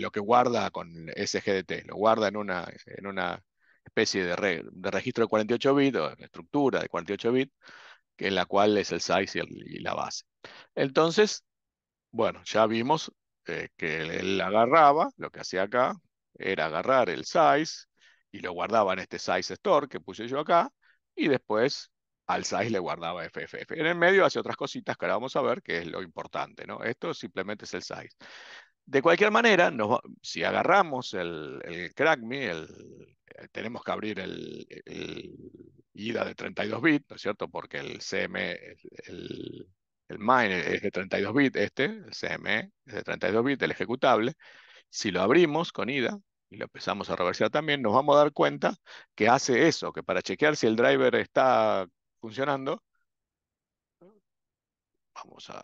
lo que guarda con ese GDT, lo guarda en una, en una especie de, registro de 48 bits, o estructura de 48 bits, en la cual es el size y la base. Entonces, bueno, ya vimos eh, que él agarraba, lo que hacía acá era agarrar el size y lo guardaba en este size store que puse yo acá y después al size le guardaba FFF. En el medio hace otras cositas que ahora vamos a ver que es lo importante, ¿no? Esto simplemente es el size. De cualquier manera, si agarramos el, el CrackMe, eh, tenemos que abrir el, IDA de 32 bits, ¿no es cierto? Porque el CM, el mine es de 32 bits, este, el CME es de 32 bits, el ejecutable. Si lo abrimos con IDA y lo empezamos a reversear también, nos vamos a dar cuenta que hace eso, que para chequear si el driver está funcionando, vamos a,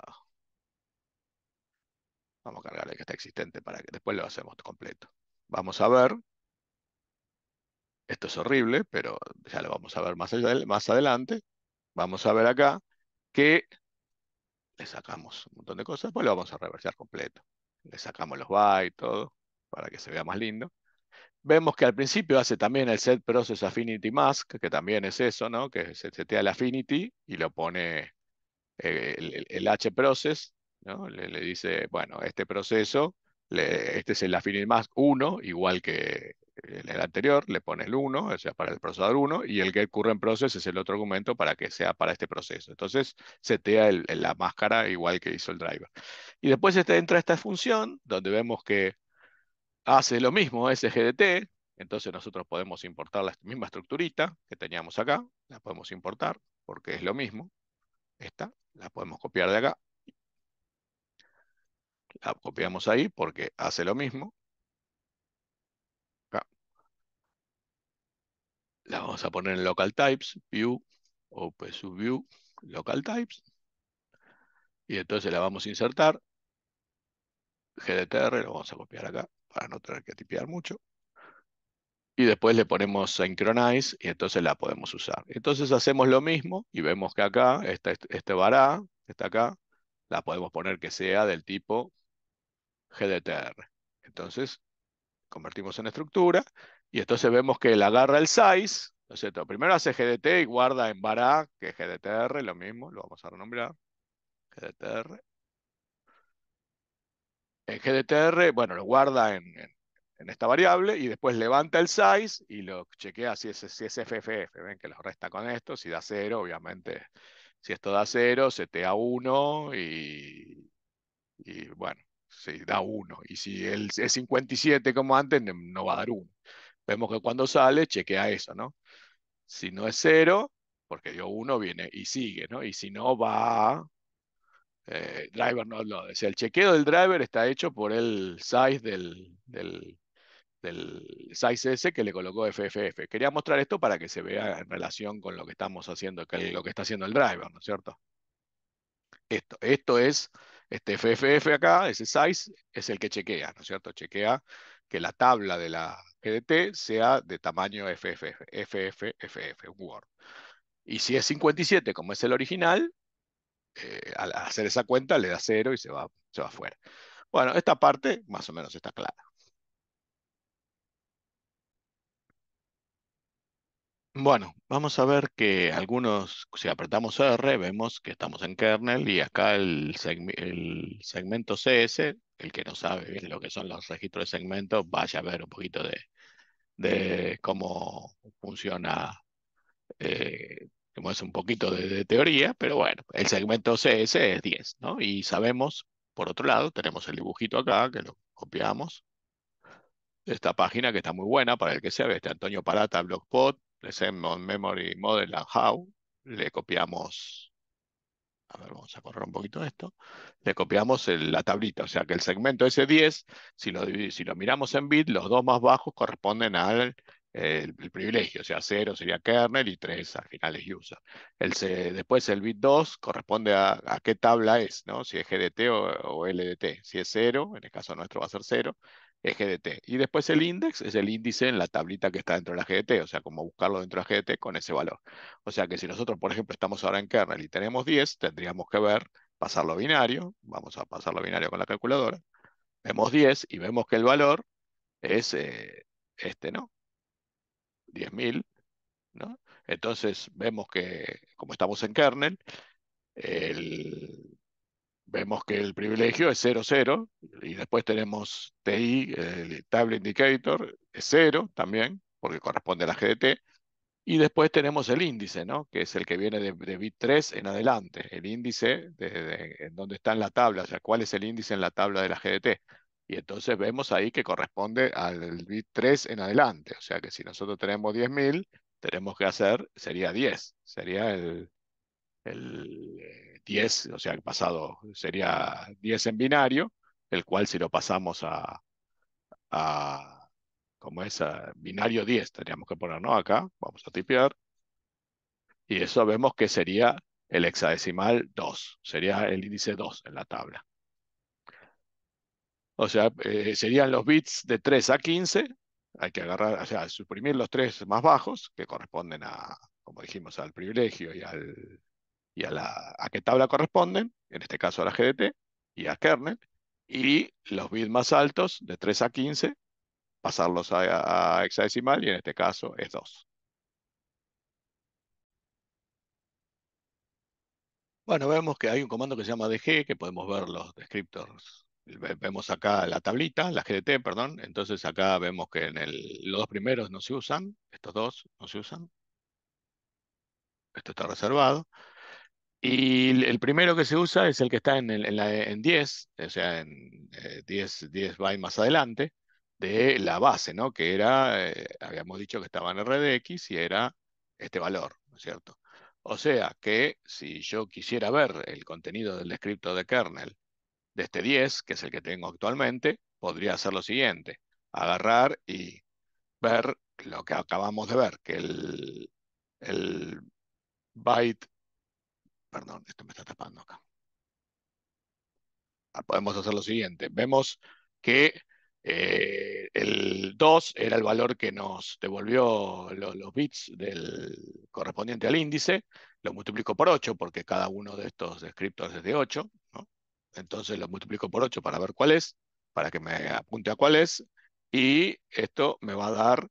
vamos a cargarle que está existente para que después lo hacemos completo. Vamos a ver esto es horrible, pero ya lo vamos a ver más, más adelante. Vamos a ver acá que le sacamos un montón de cosas, pues lo vamos a reversar completo. Le sacamos los bytes, todo, para que se vea más lindo. Vemos que al principio hace también el set process affinity mask, que también es eso, ¿no? Que se setea el affinity y lo pone eh, el, HProcess. h process, ¿no? Le, dice, bueno, este proceso, este es el affinity mask 1, igual que eh, el anterior, le pone el 1, o sea, para el procesador 1, y el ocurre en proceso es el otro argumento para que sea para este proceso. Entonces, setea el, la máscara igual que hizo el driver. Y después este, entra esta función, donde vemos que hace lo mismo SGDT, entonces nosotros podemos importar la misma estructurita que teníamos acá, la podemos importar, porque es lo mismo. Esta, la podemos copiar de acá. La copiamos ahí porque hace lo mismo. la vamos a poner en local types, view, open subview, local types. Y entonces la vamos a insertar. GDTR lo vamos a copiar acá para no tener que tipear mucho. Y después le ponemos synchronize y entonces la podemos usar. Entonces hacemos lo mismo y vemos que acá, este, este, este vará, está acá, la podemos poner que sea del tipo GDTR. Entonces convertimos en estructura y entonces vemos que él agarra el size, ¿no cierto? Primero hace GDT y guarda en vará, que es GDTR, lo mismo, lo vamos a renombrar. GDTR. En GDTR, bueno, lo guarda en, esta variable y después levanta el size y lo chequea si es, si FFF. Ven que lo resta con esto, si da 0, obviamente. Si esto da 0, se te a 1 y, y bueno, si da 1. Y si él es 57 como antes, no va a dar 1. Vemos que cuando sale, chequea eso, ¿no? Si no es cero, porque dio uno, viene y sigue, ¿no? Y si no, va eh, driver no lo O sea, el chequeo del driver está hecho por el size del, del, size S que le colocó FFF. Quería mostrar esto para que se vea en relación con lo que estamos haciendo, que lo que está haciendo el driver, ¿no es cierto? Esto, esto es, este FFF acá, ese size, es el que chequea, ¿no es cierto? Chequea que la tabla de la, T sea de tamaño FFF, Word. Y si es 57, como es el original, eh, al hacer esa cuenta le da 0 y se va, se va fuera. Bueno, esta parte más o menos está clara. Bueno, vamos a ver que algunos, si apretamos R, vemos que estamos en kernel y acá el, el, segmento CS, el que no sabe bien lo que son los registros de segmento vaya a ver un poquito de, de cómo funciona, eh, Como es un poquito de, teoría, pero bueno, el segmento CS es 10, ¿no? Y sabemos, por otro lado, tenemos el dibujito acá, que lo copiamos, esta página que está muy buena para el que sea, este Antonio Parata, BlogPod Memory Model and How, le copiamos vamos a correr un poquito esto, le copiamos la tablita, o sea que el segmento s 10, si lo, si lo miramos en bit, los dos más bajos corresponden al el, privilegio, o sea, 0 sería kernel y 3 al final es user. El, después el bit 2 corresponde a, a, qué tabla es, si es GDT o, o LDT. Si es 0, en el caso nuestro va a ser 0, GDT. Y después el índice es el índice en la tablita que está dentro de la GDT, o sea, como buscarlo dentro de la GDT con ese valor. O sea que si nosotros, por ejemplo, estamos ahora en kernel y tenemos 10, tendríamos que ver, pasarlo binario, vamos a pasarlo binario con la calculadora, vemos 10 y vemos que el valor es eh, este, ¿no? 10.000, ¿no? Entonces vemos que como estamos en kernel, el, vemos que el privilegio es 0,0. y después tenemos TI, el Table Indicator, es 0 también, porque corresponde a la GDT, y después tenemos el índice, ¿no? que es el que viene de, bit 3 en adelante, el índice en donde está en la tabla, o sea, cuál es el índice en la tabla de la GDT. Y entonces vemos ahí que corresponde al bit 3 en adelante, o sea que si nosotros tenemos 10.000, tenemos que hacer, sería 10, sería el, el 10, o sea, pasado sería 10 en binario, el cual si lo pasamos a, a es, binario 10, tendríamos que ponernos acá, vamos a tipear, y eso vemos que sería el hexadecimal 2, sería el índice 2 en la tabla. O sea, eh, serían los bits de 3 a 15, hay que agarrar, o sea, suprimir los 3 más bajos, que corresponden a, como dijimos, al privilegio y al y a, la, qué tabla corresponden, en este caso a la GDT y a kernel, y los bits más altos, de 3 a 15, pasarlos a, hexadecimal, y en este caso es 2. Bueno, vemos que hay un comando que se llama DG, que podemos ver los descriptors. Vemos acá la tablita, la GDT, perdón. Entonces acá vemos que en los dos primeros no se usan, estos dos no se usan. Esto está reservado. Y el primero que se usa es el que está en, en, 10, o sea, en 10, eh, 10 bytes más adelante, de la base, ¿no? Que era, eh, habíamos dicho que estaba en RDX y era este valor, ¿no es cierto? O sea que si yo quisiera ver el contenido del descripto de kernel de este 10, que es el que tengo actualmente, podría hacer lo siguiente, agarrar y ver lo que acabamos de ver, que el byte perdón, esto me está tapando acá. Ah, podemos hacer lo siguiente. Vemos que eh, el 2 era el valor que nos devolvió los, bits del, correspondiente al índice, lo multiplico por 8 porque cada uno de estos descriptores es de 8, entonces lo multiplico por 8 para ver cuál es, para que me apunte a cuál es, y esto me va a dar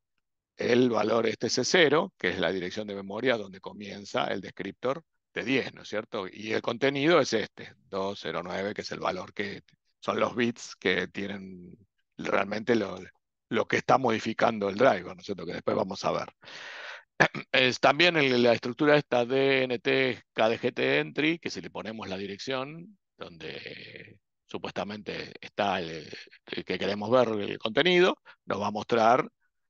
el valor este C0, que es la dirección de memoria donde comienza el descriptor 10, ¿no es cierto? Y el contenido es este, 209, que es el valor que son los bits que tienen realmente lo, lo que está modificando el driver, ¿no es cierto? Que después vamos a ver. *clears throat* Es también la estructura esta DNT KDGT entry, que si le ponemos la dirección donde supuestamente está el, que queremos ver el contenido, nos va a mostrar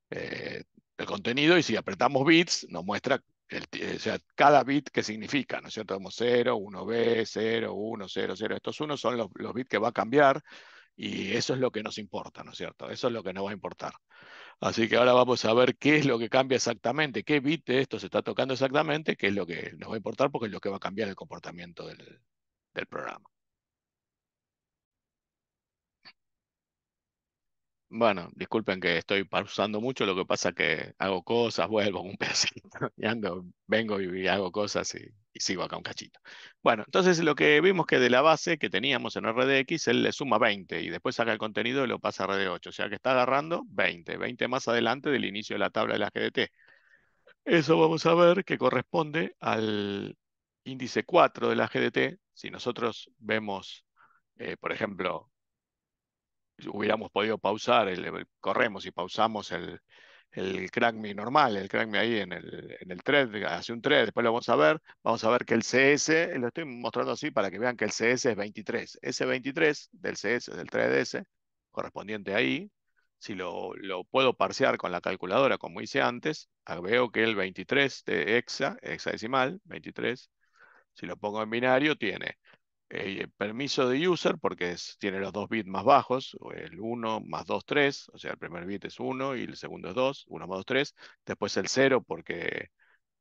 eh, el contenido y si apretamos bits nos muestra eh, o sea, cada bit que significa, ¿no es cierto? Como 0, 1B, 0, 1, 0, 0. Estos unos son los, bits que va a cambiar y eso es lo que nos importa, ¿no es cierto? Eso es lo que nos va a importar. Así que ahora vamos a ver qué es lo que cambia exactamente, qué bit de esto se está tocando exactamente, qué es lo que nos va a importar porque es lo que va a cambiar el comportamiento del programa. Bueno, disculpen que estoy pausando mucho, lo que pasa es que hago cosas, *laughs* vuelvo un pedacito, y ando, vengo y hago cosas y, sigo acá un cachito. Bueno, entonces lo que vimos que de la base que teníamos en RDX, él le suma 20 y después saca el contenido y lo pasa a RD8, o sea que está agarrando 20, 20 más adelante del inicio de la tabla de la GDT. Eso vamos a ver que corresponde al índice 4 de la GDT. Si nosotros vemos, eh, por ejemplo, hubiéramos podido pausar, corremos y pausamos el, el normal, el CrackMe ahí en el, en el thread, hace un thread, después lo vamos a ver, vamos a ver que el CS, lo estoy mostrando así para que vean que el CS es 23, ese 23 del CS, del 3DS, correspondiente ahí, si lo, puedo parsear con la calculadora como hice antes, ah, veo que el 23 de hexa, hexadecimal, 23, si lo pongo en binario, tiene eh, permiso de user, porque tiene los dos bits más bajos, el 1 más 2, 3, o sea, el primer bit es 1 y el segundo es 2, 1 más 2, 3, después el 0 porque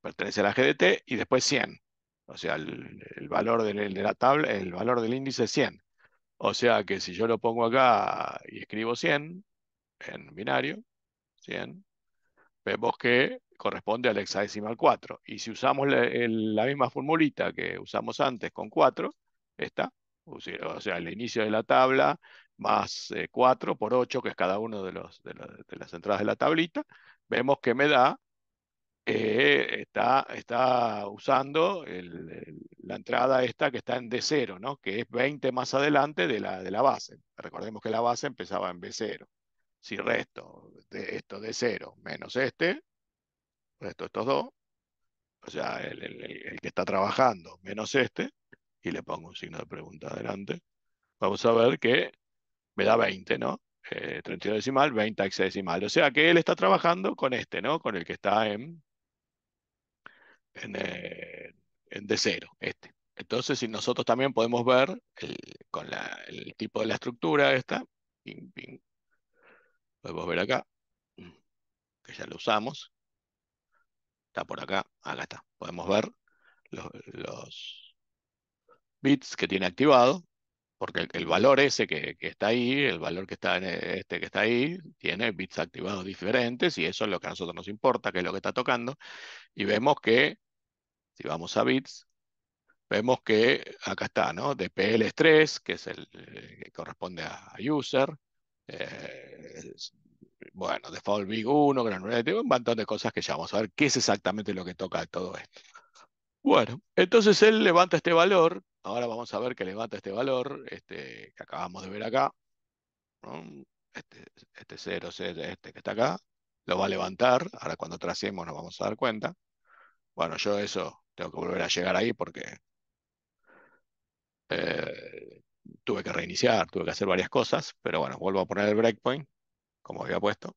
pertenece a la GDT, y después 100, o sea, el, valor de la tabla, el valor del índice es 100. O sea que si yo lo pongo acá y escribo 100 en binario, 100, vemos que corresponde al hexadecimal 4. Y si usamos la, la misma formulita que usamos antes con 4, esta, o sea, el inicio de la tabla, más 4 eh, por 8, que es cada uno de, de, las entradas de la tablita, vemos que me da, eh, está, está usando la entrada esta que está en D0, ¿no? que es 20 más adelante de la, de la base. Recordemos que la base empezaba en B0. Si resto de esto de 0 menos este, resto estos dos, o sea, el, el que está trabajando menos este, y le pongo un signo de pregunta adelante, vamos a ver que me da 20, ¿no? 32 eh, decimal, 20 hexadecimal. O sea que él está trabajando con este, ¿no? Con el que está en, en, eh, de cero, este. Entonces, si nosotros también podemos ver con el tipo de la estructura esta, ping, ping. podemos ver acá, que ya lo usamos, está por acá, acá está. Podemos ver los bits que tiene activado, porque el, valor ese que, está ahí, el valor que está en eh, este que está ahí, tiene bits activados diferentes y eso es lo que a nosotros nos importa, que es lo que está tocando. Y vemos que, si vamos a bits, vemos que acá está, ¿no? DPL es 3, que es el eh, que corresponde a user. Eh, bueno, default big 1, granularity, este, un montón de cosas que ya vamos a ver qué es exactamente lo que toca todo esto. Bueno, entonces él levanta este valor Ahora vamos a ver que levanta este valor este, que acabamos de ver acá. Este, 0, este, este que está acá, lo va a levantar. Ahora cuando tracemos nos vamos a dar cuenta. Bueno, yo eso tengo que volver a llegar ahí porque eh, tuve que reiniciar, tuve que hacer varias cosas, pero bueno, vuelvo a poner el breakpoint, como había puesto.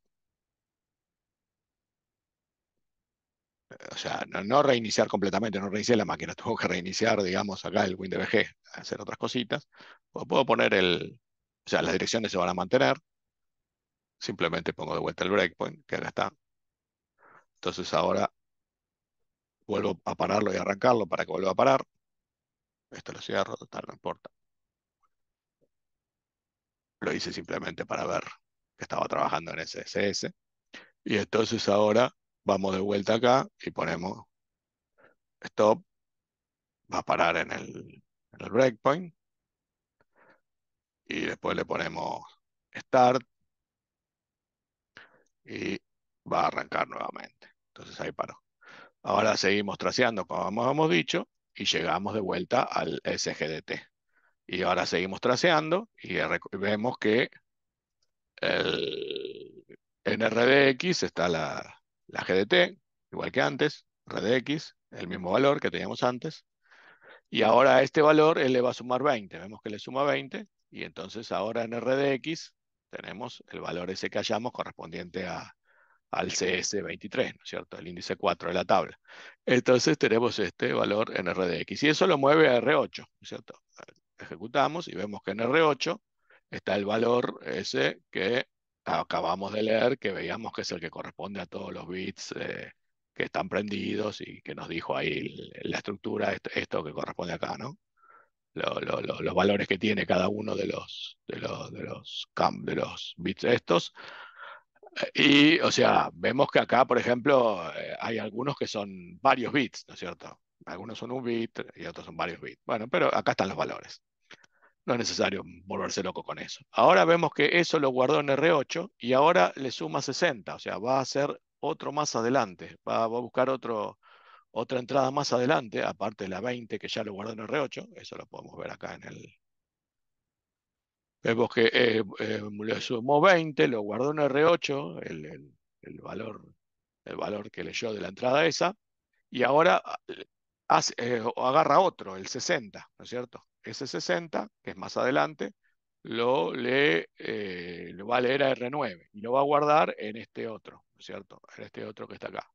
o sea, no, reiniciar completamente, no reiniciar la máquina, *laughs* Tengo que reiniciar, digamos, acá el WinDBG, hacer otras cositas. Pues puedo poner el, o sea, las direcciones se van a mantener. Simplemente pongo de vuelta el breakpoint, que acá está. Entonces ahora vuelvo a pararlo y arrancarlo para que vuelva a parar. Esto lo cierro, total, no importa. Lo hice simplemente para ver que estaba trabajando en SSS. Y entonces ahora vamos de vuelta acá y ponemos stop, va a parar en el, en el breakpoint y después le ponemos start y va a arrancar nuevamente. Entonces ahí paró. Ahora seguimos traseando como hemos dicho y llegamos de vuelta al SGDT. Y ahora seguimos traseando y vemos que el, NRDX está la, la GDT, igual que antes, RDX, el mismo valor que teníamos antes. Y ahora a este valor él le va a sumar 20. Vemos que le suma 20. Y entonces ahora en RDX tenemos el valor ese que hallamos correspondiente a, al CS23, ¿no es cierto? El índice 4 de la tabla. Entonces tenemos este valor en RDX. Y eso lo mueve a R8, ¿no es cierto? Ejecutamos y vemos que en R8 está el valor ese que acabamos de leer, que veíamos que es el que corresponde a todos los bits eh, que están prendidos y que nos dijo ahí la estructura, esto, que corresponde acá, ¿no? los valores que tiene cada uno de los, de los, de los bits estos. Eh, y, o sea, vemos que acá, por ejemplo, eh, hay algunos que son varios bits, ¿no es cierto? Algunos son un bit y otros son varios bits. Bueno, pero acá están los valores. No es necesario volverse loco con eso. Ahora vemos que eso lo guardó en R8 y ahora le suma 60, o sea, va a hacer otro más adelante, va, a buscar otro, otra entrada más adelante, aparte de la 20 que ya lo guardó en R8, eso lo podemos ver acá en el... Vemos que eh, em, le sumó 20, lo guardó en R8, el, valor, el valor que leyó de la entrada esa, y ahora eh, hace, eh, agarra otro, el 60, ¿no es cierto? S 60, que es más adelante, lo, le, eh, va a leer a R9 y lo va a guardar en este otro, cierto? En este otro que está acá.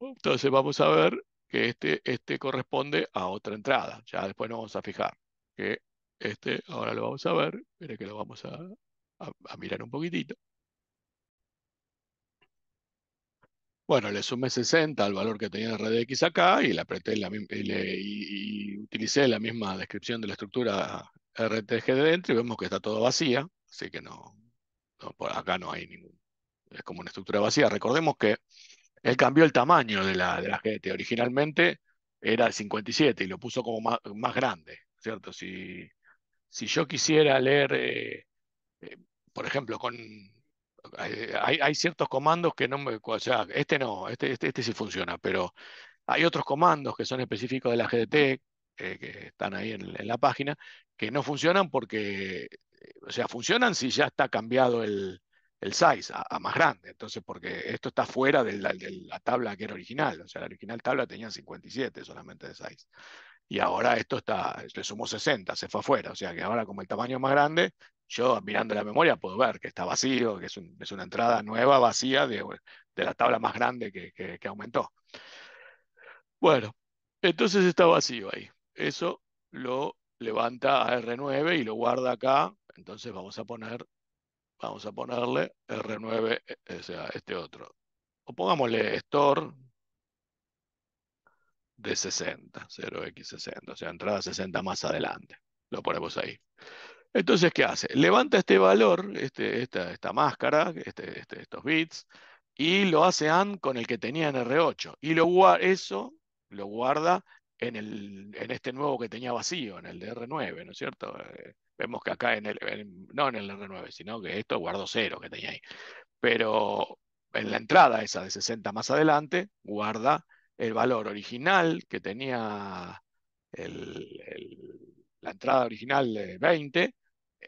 Entonces vamos a ver que este, este corresponde a otra entrada. Ya después nos vamos a fijar que este, ahora lo vamos a ver, mire que lo vamos a mirar un poquitito. Bueno, le sumé 60 al valor que tenía RDX acá y, le apreté la, y, utilicé la misma descripción de la estructura RTG de dentro y vemos que está todo vacía, así que no, por acá no hay ningún, es como una estructura vacía. Recordemos que él cambió el tamaño de la, de la GT, e. originalmente era el 57 y lo puso como más, grande, ¿cierto? Si, si yo quisiera leer, eh, eh, por ejemplo, con eh, hay, ciertos comandos que no me. O sea, este no, este, este, este, sí funciona, pero hay otros comandos que son específicos de la GDT, eh, que están ahí en, la página, que no funcionan porque. Eh, o sea, funcionan si ya está cambiado el, el size a, más grande. Entonces, porque esto está fuera de la, de la, tabla que era original. O sea, la original tabla tenía 57 solamente de size. Y ahora esto está, le sumó 60, se fue afuera. O sea que ahora como el tamaño es más grande, yo mirando la memoria puedo ver que está vacío, que es, una entrada nueva, vacía, de, la tabla más grande que, aumentó. Bueno, entonces está vacío ahí. Eso lo levanta a R9 y lo guarda acá. Entonces vamos a poner, vamos a ponerle R9, eh, o sea, este otro. O pongámosle store de 60, 0x60, o sea, entrada 60 más adelante. Lo ponemos ahí. Entonces, ¿qué hace? Levanta este valor, este, esta, máscara, este, este, estos bits, y lo hace AND con el que tenía en R8. Y lo, eso lo guarda en, este nuevo que tenía vacío, en el de R9, ¿no es cierto? Eh, vemos que acá, no en el R9, sino que esto guardó cero que tenía ahí. Pero en la entrada esa de 60 más adelante, guarda el valor original que tenía la entrada original de 20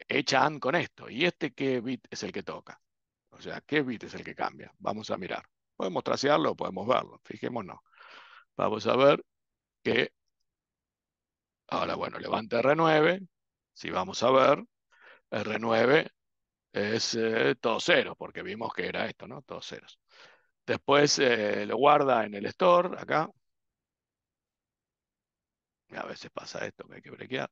echan con esto. ¿Y este qué bit es el que toca? O sea, ¿qué bit es el que cambia? Vamos a mirar. Podemos trasearlo, podemos verlo. Fijémonos. Vamos a ver que... Ahora, bueno, levanta R9. Si vamos a ver, R9 es eh, todo cero, porque vimos que era esto, ¿no? Todos ceros. Después eh, lo guarda en el store, acá. A veces pasa esto, que hay que brequear.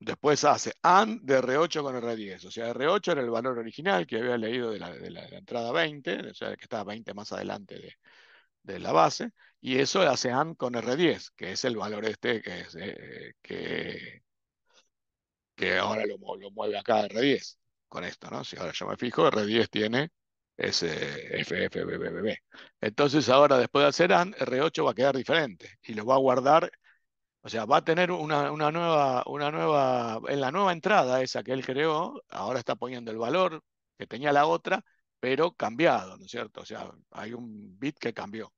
Después hace AND de R8 con R10. O sea, R8 era el valor original que había leído de la, entrada 20, o sea, que estaba 20 más adelante de, la base, y eso hace AND con R10, que es el valor este que, es, eh, eh, que, ahora lo, lo, mueve acá R10 con esto, ¿no? Si ahora yo me fijo, R10 tiene ese FFBBB. Entonces ahora después de hacer AND, R8 va a quedar diferente y lo va a guardar o sea, va a tener una, nueva, una nueva, en la nueva entrada esa que él creó, ahora está poniendo el valor que tenía la otra, pero cambiado, ¿no es cierto? O sea, hay un bit que cambió.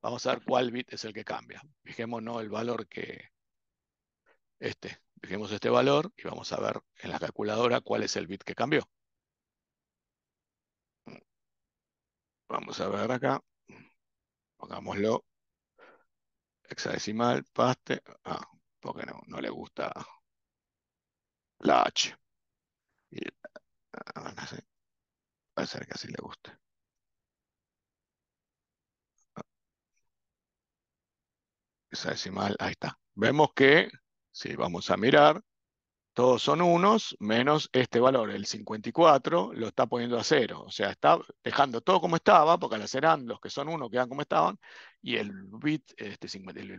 Vamos a ver cuál bit es el que cambia. Fijémonos el valor que, este, fijemos este valor y vamos a ver en la calculadora cuál es el bit que cambió. Vamos a ver acá, pongámoslo hexadecimal, paste, ah, porque no, no le gusta la H. Y, ah, ser que así le guste. Hexadecimal, ahí está. Vemos que, si vamos a mirar, todos son unos menos este valor, el 54, lo está poniendo a cero. O sea, está dejando todo como estaba, porque al hacer AND los que son uno quedan como estaban, y el bit, este,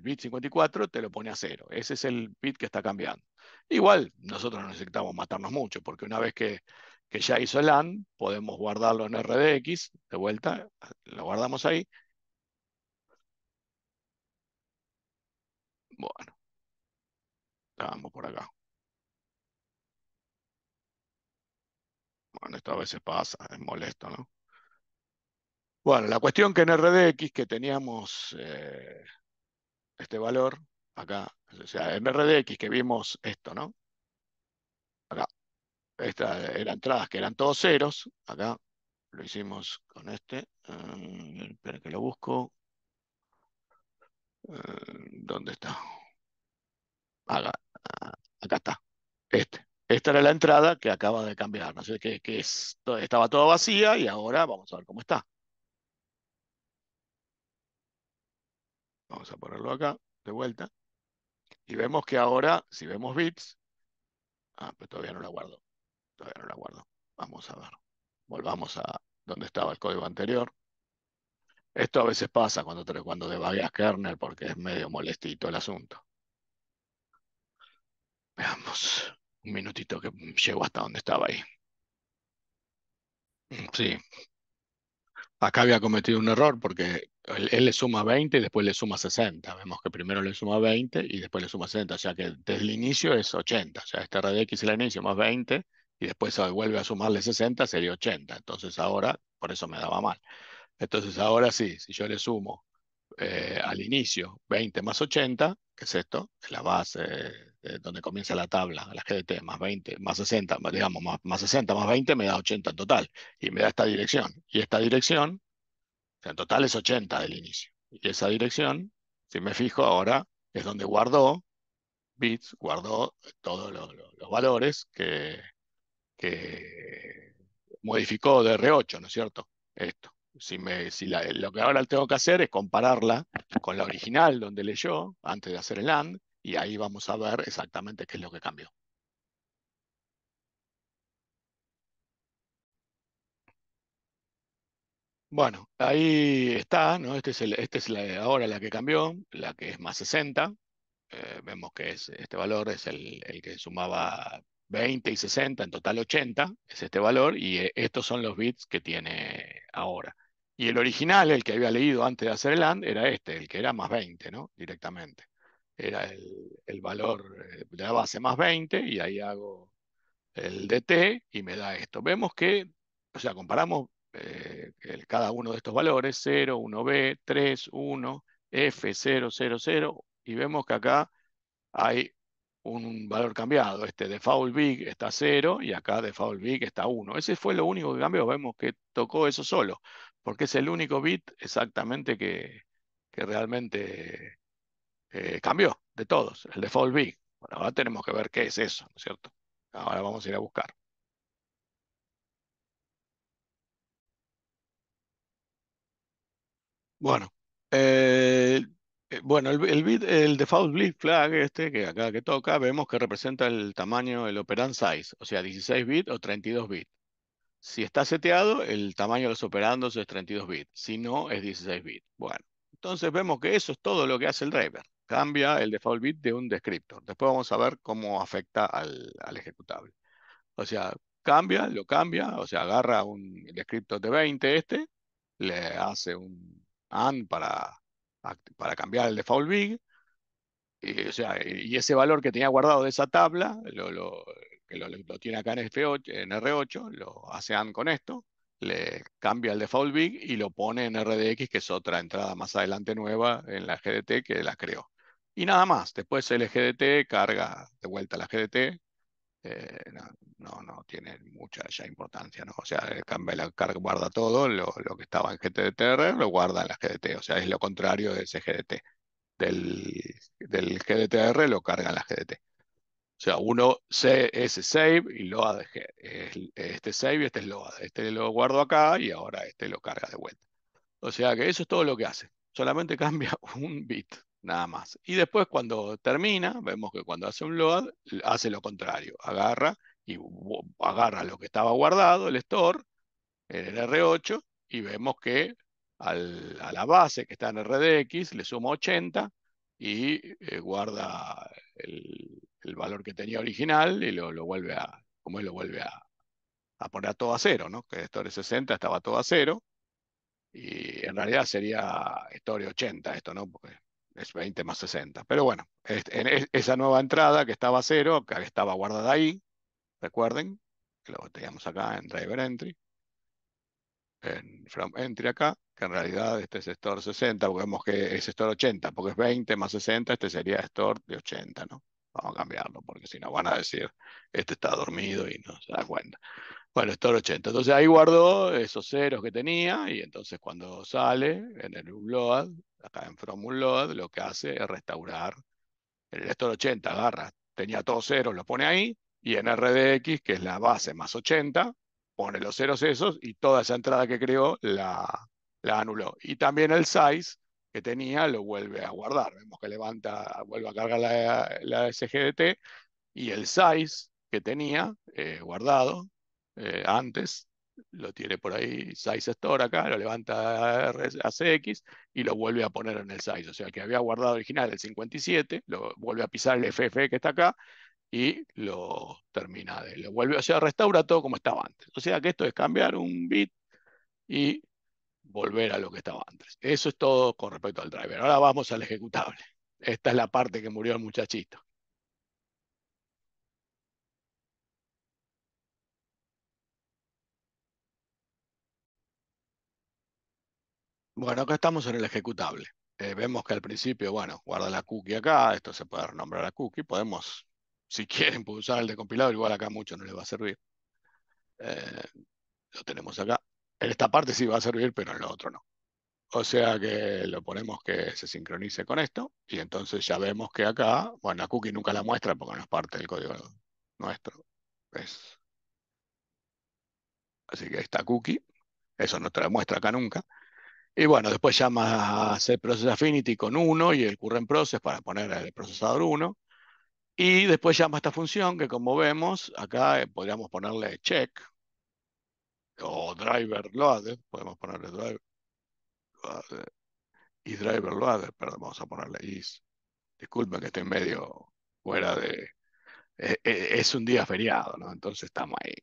bit 54 te lo pone a cero. Ese es el bit que está cambiando. Igual, nosotros no necesitamos matarnos mucho, porque una vez que, que ya hizo el AND, podemos guardarlo en RDX, de vuelta, lo guardamos ahí. Bueno, vamos por acá. esto a veces pasa, es molesto, ¿no? Bueno, la cuestión que en RDX, que teníamos eh, este valor, acá, o sea, en RDX que vimos esto, ¿no? Acá, estas eran entradas que eran todos ceros, acá lo hicimos con este, eh, espera que lo busco, eh, ¿dónde está? acá está, este. Esta era la entrada que acaba de cambiar, ¿no? Sé, que, estaba todo vacía y ahora vamos a ver cómo está. Vamos a ponerlo acá, de vuelta. Y vemos que ahora, si vemos bits, ah, pero pues todavía no la guardo. Todavía no la guardo. Vamos a ver. Volvamos a donde estaba el código anterior. Esto a veces pasa cuando, te, cuando debagueas kernel porque es medio molestito el asunto. Veamos un minutito que llego hasta donde estaba ahí. Sí. Acá había cometido un error porque él, le suma 20 y después le suma 60. Vemos que primero le suma 20 y después le suma 60. O sea que desde el inicio es 80. O sea, esta X el inicio más 20 y después vuelve a sumarle 60 sería 80. Entonces ahora, por eso me daba mal. Entonces ahora sí, si yo le sumo eh, al inicio, 20 más 80, que es esto, es la base eh, donde comienza la tabla, la GDT, más 20, más 60, digamos, más, 60, más 20 me da 80 en total, y me da esta dirección. Y esta dirección, en total es 80 del inicio. Y esa dirección, si me fijo ahora, es donde guardó bits, guardó todos los, valores que, que modificó de R8, ¿no es cierto? Esto si, me, si la, lo que ahora tengo que hacer es compararla con la original donde leyó antes de hacer el AND, y ahí vamos a ver exactamente qué es lo que cambió. Bueno, ahí está, ¿no? Este es el, ahora la que cambió, la que es más 60. Eh, vemos que este valor es el, el que sumaba 20 y 60, en total 80 es este valor, y eh, estos son los bits que tiene ahora. Y el original, el que había leído antes de hacer el AND, era este, el que era más 20, ¿no? Directamente. Era el, valor eh, de la base más 20 y ahí hago el DT y me da esto. Vemos que, o sea, comparamos eh, cada uno de estos valores, 0, 1B, 3, 1, F, 0, 0, 0, y vemos que acá hay un valor cambiado. Este default big está 0 y acá de default big está 1. Ese fue lo único que cambió. Vemos que tocó eso solo porque es el único bit exactamente que, realmente eh, cambió de todos, el default bit. Bueno, ahora tenemos que ver qué es eso, ¿no es cierto? Ahora vamos a ir a buscar. Bueno, eh, eh, bueno, el, el default bit flag este que acá que toca, vemos que representa el tamaño, el operand size, o sea, 16 bits o 32 bits. Si está seteado, el tamaño de los operandos es 32 bits. Si no, es 16 bits. Bueno, entonces vemos que eso es todo lo que hace el driver. Cambia el default bit de un descriptor. Después vamos a ver cómo afecta al, ejecutable. O sea, cambia, lo cambia, o sea, agarra un descriptor de 20 este, le hace un AND para, para cambiar el default bit. y, ese valor que tenía guardado de esa tabla lo, que lo, tiene acá en, R8, lo hacen con esto, le cambia el default big y lo pone en RDX, que es otra entrada más adelante nueva en la GDT que la creó. Y nada más, después el GDT carga de vuelta la GDT, eh, no, no, tiene mucha ya importancia, ¿no? O sea, el guarda todo, lo, que estaba en GDTR, lo guarda en la GDT, o sea, es lo contrario de ese GDT. Del, del GDTR lo carga en la GDT. O sea, uno se, ese save y lo load, este save y este es load. Este lo guardo acá y ahora este lo carga de vuelta. O sea que eso es todo lo que hace. Solamente *laughs* cambia un bit, nada más. Y después cuando termina, vemos que cuando hace un load, hace lo contrario. Agarra y agarra lo que estaba guardado, el store, en el R8, y vemos que a la base que está en RDX le suma 80 y eh, guarda el, el valor que tenía original y lo, vuelve a, como lo vuelve a, poner todo a cero, ¿no? Que Store 60 estaba todo a cero y en realidad sería Store 80 esto, ¿no? Porque es 20 más 60. Pero bueno, en esa nueva entrada que estaba a cero, que estaba guardada ahí, recuerden, que lo teníamos acá en Driver Entry, en From Entry acá, que en realidad este es Store 60, porque vemos que es Store 80, porque es 20 más 60, este sería Store de 80, ¿no? vamos a cambiarlo, porque si no van a decir, este está dormido y no se da cuenta. Bueno, esto 80. Entonces ahí guardó esos ceros que tenía y entonces cuando sale en el unload, acá en from unload, lo que hace es restaurar el store 80, agarra, tenía todos ceros, lo pone ahí y en RDX, que es la base más 80, pone los ceros esos y toda esa entrada que creó la, la anuló. Y también el size tenía, lo vuelve a guardar. Vemos que levanta, vuelve a cargar la, la SGDT y el size que tenía eh, guardado eh, antes, lo tiene por ahí size store acá, lo levanta a CX y lo vuelve a poner en el size. O sea, que había guardado original el 57, lo vuelve a pisar el FF que está acá y lo termina de, lo vuelve, a sea, restaura todo como estaba antes. O sea que esto es cambiar un bit y volver a lo que estaba antes. Eso es todo con respecto al driver. Ahora vamos al ejecutable. Esta es la parte que murió el muchachito. Bueno, acá estamos en el ejecutable. Eh, vemos que al principio, bueno, guarda la cookie acá, esto se puede renombrar a cookie, podemos, si *laughs* quieren, pueden usar el de compilador, igual acá mucho no les va a servir. Eh, lo tenemos acá. En esta parte sí va a servir, pero en lo otro no. O sea que lo ponemos que se sincronice con esto y entonces ya vemos que acá, bueno, la cookie nunca la muestra porque no es parte del código nuestro. Así que está cookie, eso no te la muestra acá nunca. Y bueno, después llama a process affinity con 1 y el current process para poner el procesador 1. Y después llama a esta función que como vemos, acá eh, podríamos ponerle check, o driver loader, podemos ponerle driver loader, y driver loader, perdón, vamos a ponerle is. Disculpen que estoy medio fuera de... E, e, es un día feriado, ¿no? Entonces estamos ahí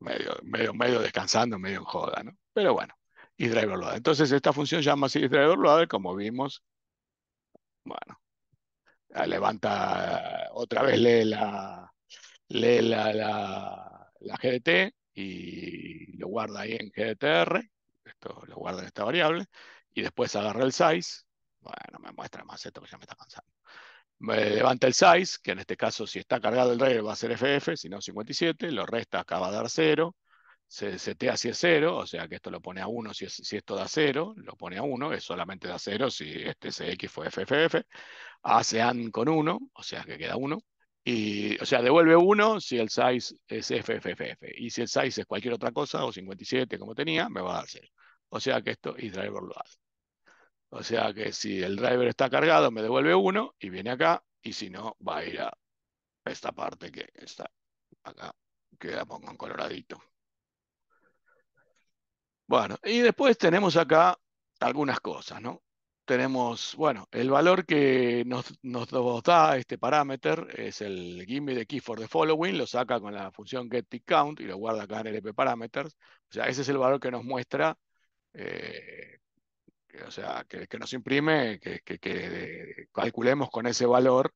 medio, medio, medio descansando, medio en joda, ¿no? Pero bueno, y driver loader. Entonces esta función llama así driver loader, como vimos. Bueno, ah, levanta, otra vez lee la, le la, la GDT, y lo guarda ahí en gtr, esto lo guarda en esta variable, y después agarra el size, bueno, me muestra más esto que ya me está cansando. Me levanta el size, que en este caso si está cargado el rey va a ser FF, si no 57, lo resta, acá va a dar 0, se setea si es 0, o sea que esto lo pone a 1 si, si, esto da 0, lo pone a 1, es solamente da 0 si este CX fue FFF, hace AND con 1, o sea que queda 1, y, o sea, devuelve uno si el size es FFFF. Y si el size es cualquier otra cosa, o 57 como tenía, me va a dar 0. O sea que esto y driver lo hace. O sea que si el driver está cargado, me devuelve uno, y viene acá. Y si no, va a ir a esta parte que está acá, que la pongo en coloradito. Bueno, y después tenemos acá algunas cosas, ¿no? tenemos, bueno, el valor que nos, da este parámetro es el gimme de key for the following, lo saca con la función getTickCount y lo guarda acá en LP parameters. O sea, ese es el valor que nos muestra, eh, o sea, que, nos imprime, que, calculemos con ese valor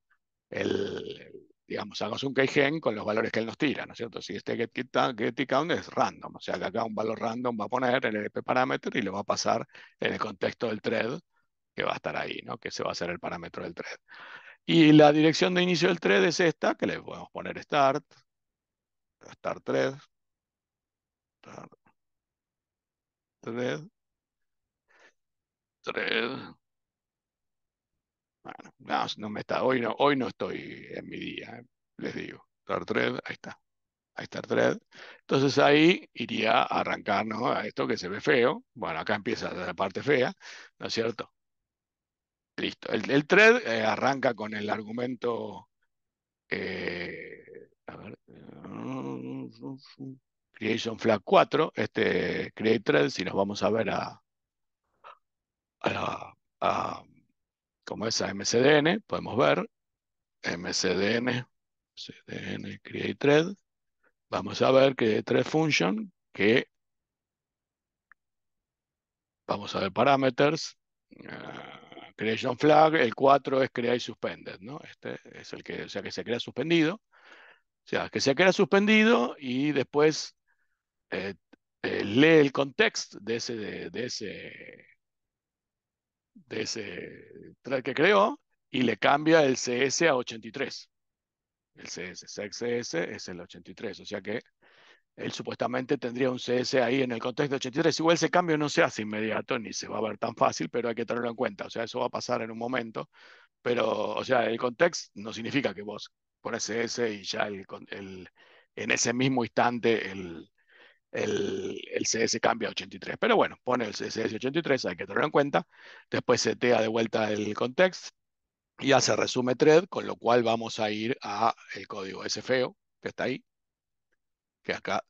el, digamos, hagamos un keygen con los valores que él nos tira, ¿no es cierto? Si este getTickCount get es random, o sea, que acá un valor random va a poner en el LP y lo va a pasar en el contexto del thread que va a estar ahí, ¿no? que se va a hacer el parámetro del thread. Y la dirección de inicio del thread es esta, que le podemos poner start, start thread, start thread, thread. Bueno, no, no me está, hoy no, hoy no estoy en mi día, eh, les digo. Start thread, ahí está. Ahí está thread. Entonces ahí iría a arrancarnos a esto que se ve feo. Bueno, acá empieza la parte fea, ¿no es cierto? Listo. El, thread eh, arranca con el argumento. Eh, eh, creation flag 4, este create thread, si nos vamos a ver a, a, como es a MCDN, podemos ver MCDN, CDN create thread. Vamos a ver que thread function que vamos a ver parameters creation flag, el 4 es create suspended, ¿no? Este es el que, o sea, que se crea suspendido. O sea, que se crea suspendido y después eh, eh, lee el contexto de ese, de, ese, de que creó y le cambia el CS a 83. El CS, CSS es el 83, o sea que él supuestamente tendría un CS ahí en el contexto 83. Igual ese cambio no se hace inmediato ni se va a ver tan fácil, pero hay que tenerlo en cuenta. O sea, eso va a pasar en un momento. Pero, o sea, el contexto no significa que vos pones CS y ya en ese mismo instante el, el, CS cambia a 83. Pero bueno, pone el CS 83, hay que tenerlo en cuenta. Después se setea de vuelta el contexto, y hace resume thread, con lo cual vamos a ir a el código ese feo que está ahí que acá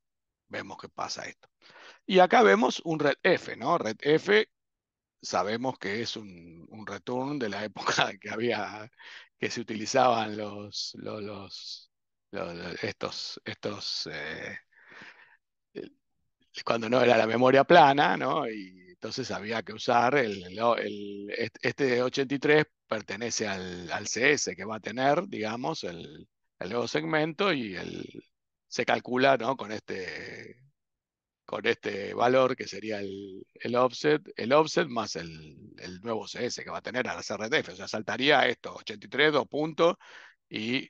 vemos que pasa esto. Y acá vemos un red F, ¿no? Red F sabemos que es un, return de la época *laughs* que había, que se utilizaban los, los, estos, estos eh, cuando no era la memoria plana, ¿no? Y entonces había que usar el, este 83 pertenece al, CS que va a tener, digamos, el, el nuevo segmento y el se calcula ¿no? con, este, con este valor que sería el, offset, el offset más el, nuevo CS que va a tener a la CRDF. O sea, saltaría esto, 83, 2 puntos y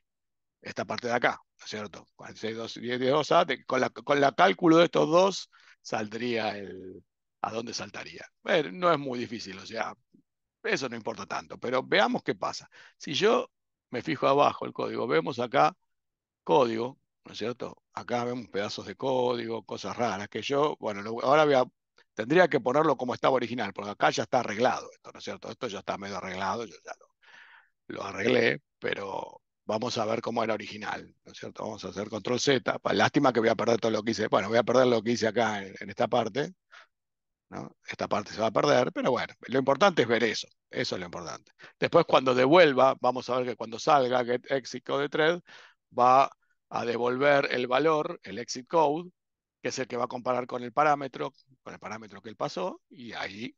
esta parte de acá, cierto? 46, 2, 10, 2, con, la, cálculo de estos dos saldría el... ¿A dónde saltaría? Bueno, no es muy difícil, o sea, eso no importa tanto, pero veamos qué pasa. Si yo me fijo abajo el código, vemos acá código, ¿no es cierto? Acá vemos pedazos de código, cosas raras, que yo, bueno, ahora tendría que ponerlo como estaba original, porque acá ya está arreglado esto, ¿no es cierto? Esto ya está medio arreglado, yo ya lo, arreglé, pero vamos a ver cómo era original, ¿no es cierto? Vamos a hacer control Z, lástima que voy a perder todo lo que hice, bueno, voy a perder lo que hice acá en, esta parte, ¿no? Esta parte se va a perder, pero bueno, lo importante es ver eso, eso es lo importante. Después cuando devuelva, vamos a ver que cuando salga get exit code thread, va a devolver el valor, el exit code, que es el que va a comparar con el parámetro, con el parámetro que él pasó, y ahí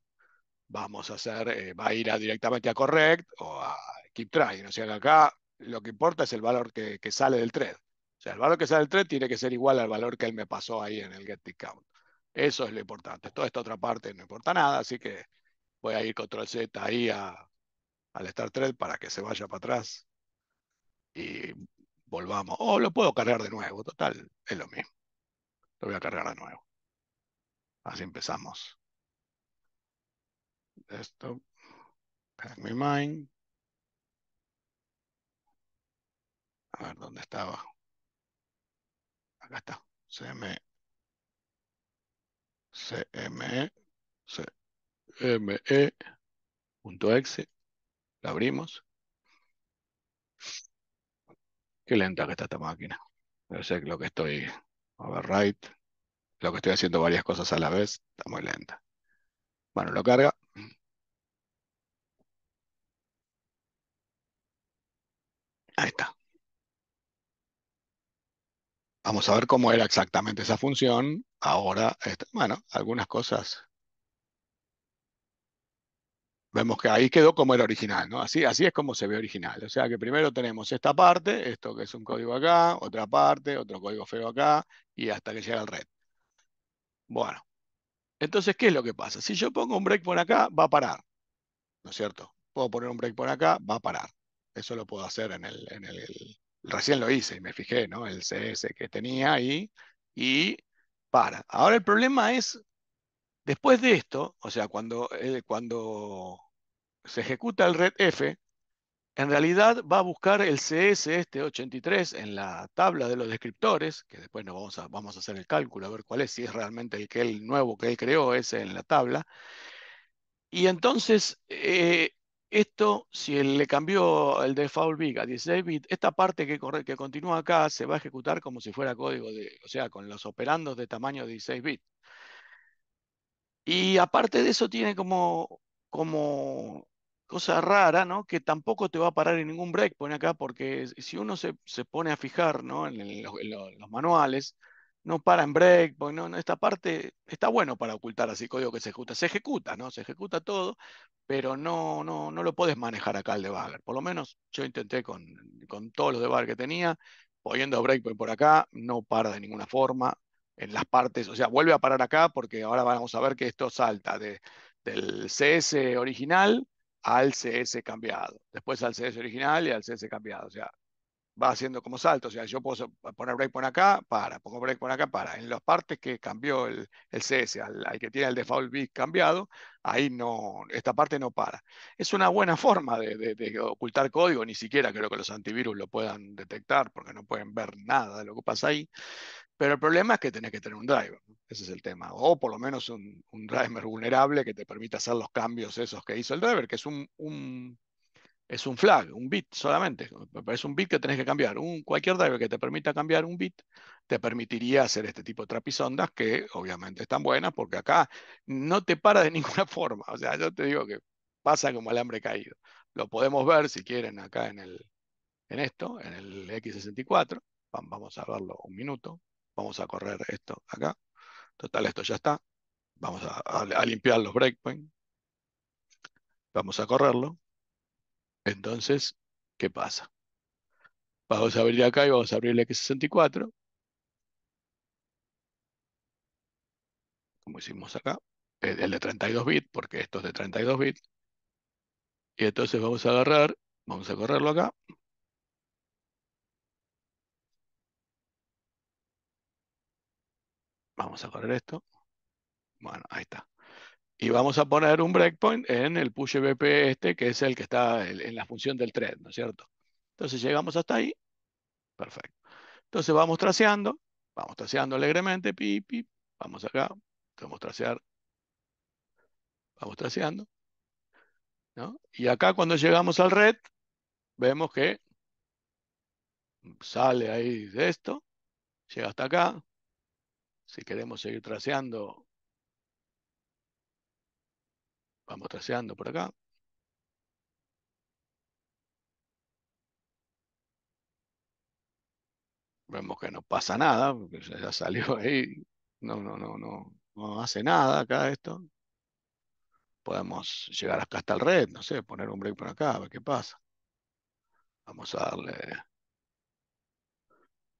vamos a hacer, eh, va a ir directamente a correct o a keep trying. O sea, acá lo que importa es el valor que, sale del thread. O sea, el valor que sale del thread tiene que ser igual al valor que él me pasó ahí en el get count. Eso es lo importante. Toda esta otra parte no importa nada, así que voy a ir control Z ahí a, al start thread para que se vaya para atrás. Y volvamos. O oh, lo puedo cargar de nuevo, total, es lo mismo. Lo voy a cargar de nuevo. Así empezamos. Esto. Pack my mind. A ver dónde estaba. Acá está. CME. CME. CME.exe. La abrimos. Qué lenta que está esta máquina. sé que lo que estoy overwrite, lo que estoy haciendo varias cosas a la vez, está muy lenta. Bueno, lo carga. Ahí está. Vamos a ver cómo era exactamente esa función. Ahora, este, bueno, algunas cosas Vemos que ahí quedó como el original, ¿no? Así, así es como se ve original. O sea que primero tenemos esta parte, esto que es un código acá, otra parte, otro código feo acá, y hasta que llega al red. Bueno, entonces, ¿qué es lo que pasa? Si yo pongo un break por acá, va a parar, ¿no es cierto? Puedo poner un break por acá, va a parar. Eso lo puedo hacer en el, en el, el recién lo hice y me fijé, ¿no? El CS que tenía ahí y para. Ahora el problema es Después de esto, o sea, cuando, eh, cuando se ejecuta el red F, en realidad va a buscar el CS este 83 en la tabla de los descriptores, que después nos vamos a, vamos a hacer el cálculo a ver cuál es, si es realmente el que nuevo que él creó ese en la tabla. Y entonces, eh, esto, si él le cambió el default big a 16 bit esta parte que, corre, que continúa acá se va a ejecutar como si fuera código de, o sea, con los operandos de tamaño de 16 bits. Y aparte de eso tiene como, como cosa rara, ¿no? Que tampoco te va a parar en ningún breakpoint acá, porque si uno se, pone a fijar, ¿no? En, los, manuales, no para en breakpoint, ¿no? Esta parte está bueno para ocultar así código que se ejecuta. Se ejecuta, ¿no? Se ejecuta todo, pero no, no, no lo puedes manejar acá el debugger. Por lo menos yo intenté con, con todos los debuggers que tenía, poniendo breakpoint por acá, no para de ninguna forma, en las partes, o sea, vuelve a parar acá porque ahora vamos a ver que esto salta de, del CS original al CS cambiado, después al CS original y al CS cambiado, o sea, va haciendo como salto. O sea, yo puedo poner break por acá, para, pongo break por acá, para. En las partes que cambió el, CS, al, que tiene el default bit cambiado, ahí no, esta parte no para. Es una buena forma de, ocultar código, ni siquiera creo que los antivirus lo puedan detectar, porque no pueden ver nada de lo que pasa ahí. Pero el problema es que tenés que tener un driver, ese es el tema, o por lo menos un, driver vulnerable que te permita hacer los cambios esos que hizo el driver, que es un, un es un flag, un bit solamente. Es un bit que tenés que cambiar. Un, cualquier driver que te permita cambiar un bit te permitiría hacer este tipo de trapisondas que obviamente están buenas porque acá no te para de *laughs* ninguna forma. O sea, yo te digo que pasa como hambre caído. Lo podemos ver si quieren acá en, el, en esto, en el X64. Vamos a verlo un minuto. Vamos a correr esto acá. Total, esto ya está. Vamos a, a limpiar los breakpoints. Vamos a correrlo. Entonces, ¿qué pasa? Vamos a abrir de acá y vamos a abrir el X64. Como hicimos acá. el de 32 bits, porque esto es de 32 bits. Y entonces vamos a agarrar, vamos a correrlo acá. Vamos a correr esto. Bueno, ahí está y vamos a poner un breakpoint en el push BP este, que es el que está en la función del thread, ¿no es cierto? Entonces llegamos hasta ahí, perfecto. Entonces vamos traceando, vamos traceando alegremente, pi, vamos acá, vamos a tracear, vamos traceando. ¿no? Y acá cuando llegamos al red, vemos que sale ahí de esto, llega hasta acá. Si queremos seguir traceando, Vamos traceando por acá. Vemos que no pasa nada, porque ya salió *laughs* ahí. No, no, no, no, no hace nada acá esto. Podemos llegar acá hasta el red, no sé, poner un break por acá, a ver qué pasa. Vamos a darle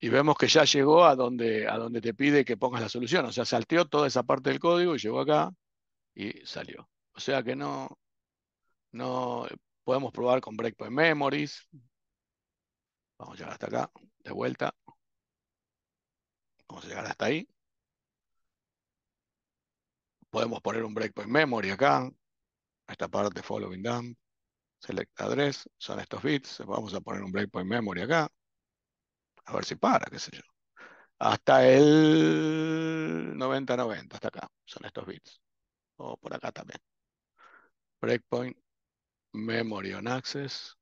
y vemos que ya llegó a donde, a donde te pide que pongas la solución. O sea, salteó toda esa parte del código y llegó acá y salió. O sea que no, no eh, podemos probar con breakpoint memories. Vamos a llegar hasta acá, de vuelta. Vamos a llegar hasta ahí. Podemos poner un breakpoint memory acá. Esta parte following dump. Select address. Son estos bits. Vamos a poner un breakpoint memory acá. A ver si para, qué sé yo. Hasta el 90-90, hasta acá. Son estos breakpoint, memory on access.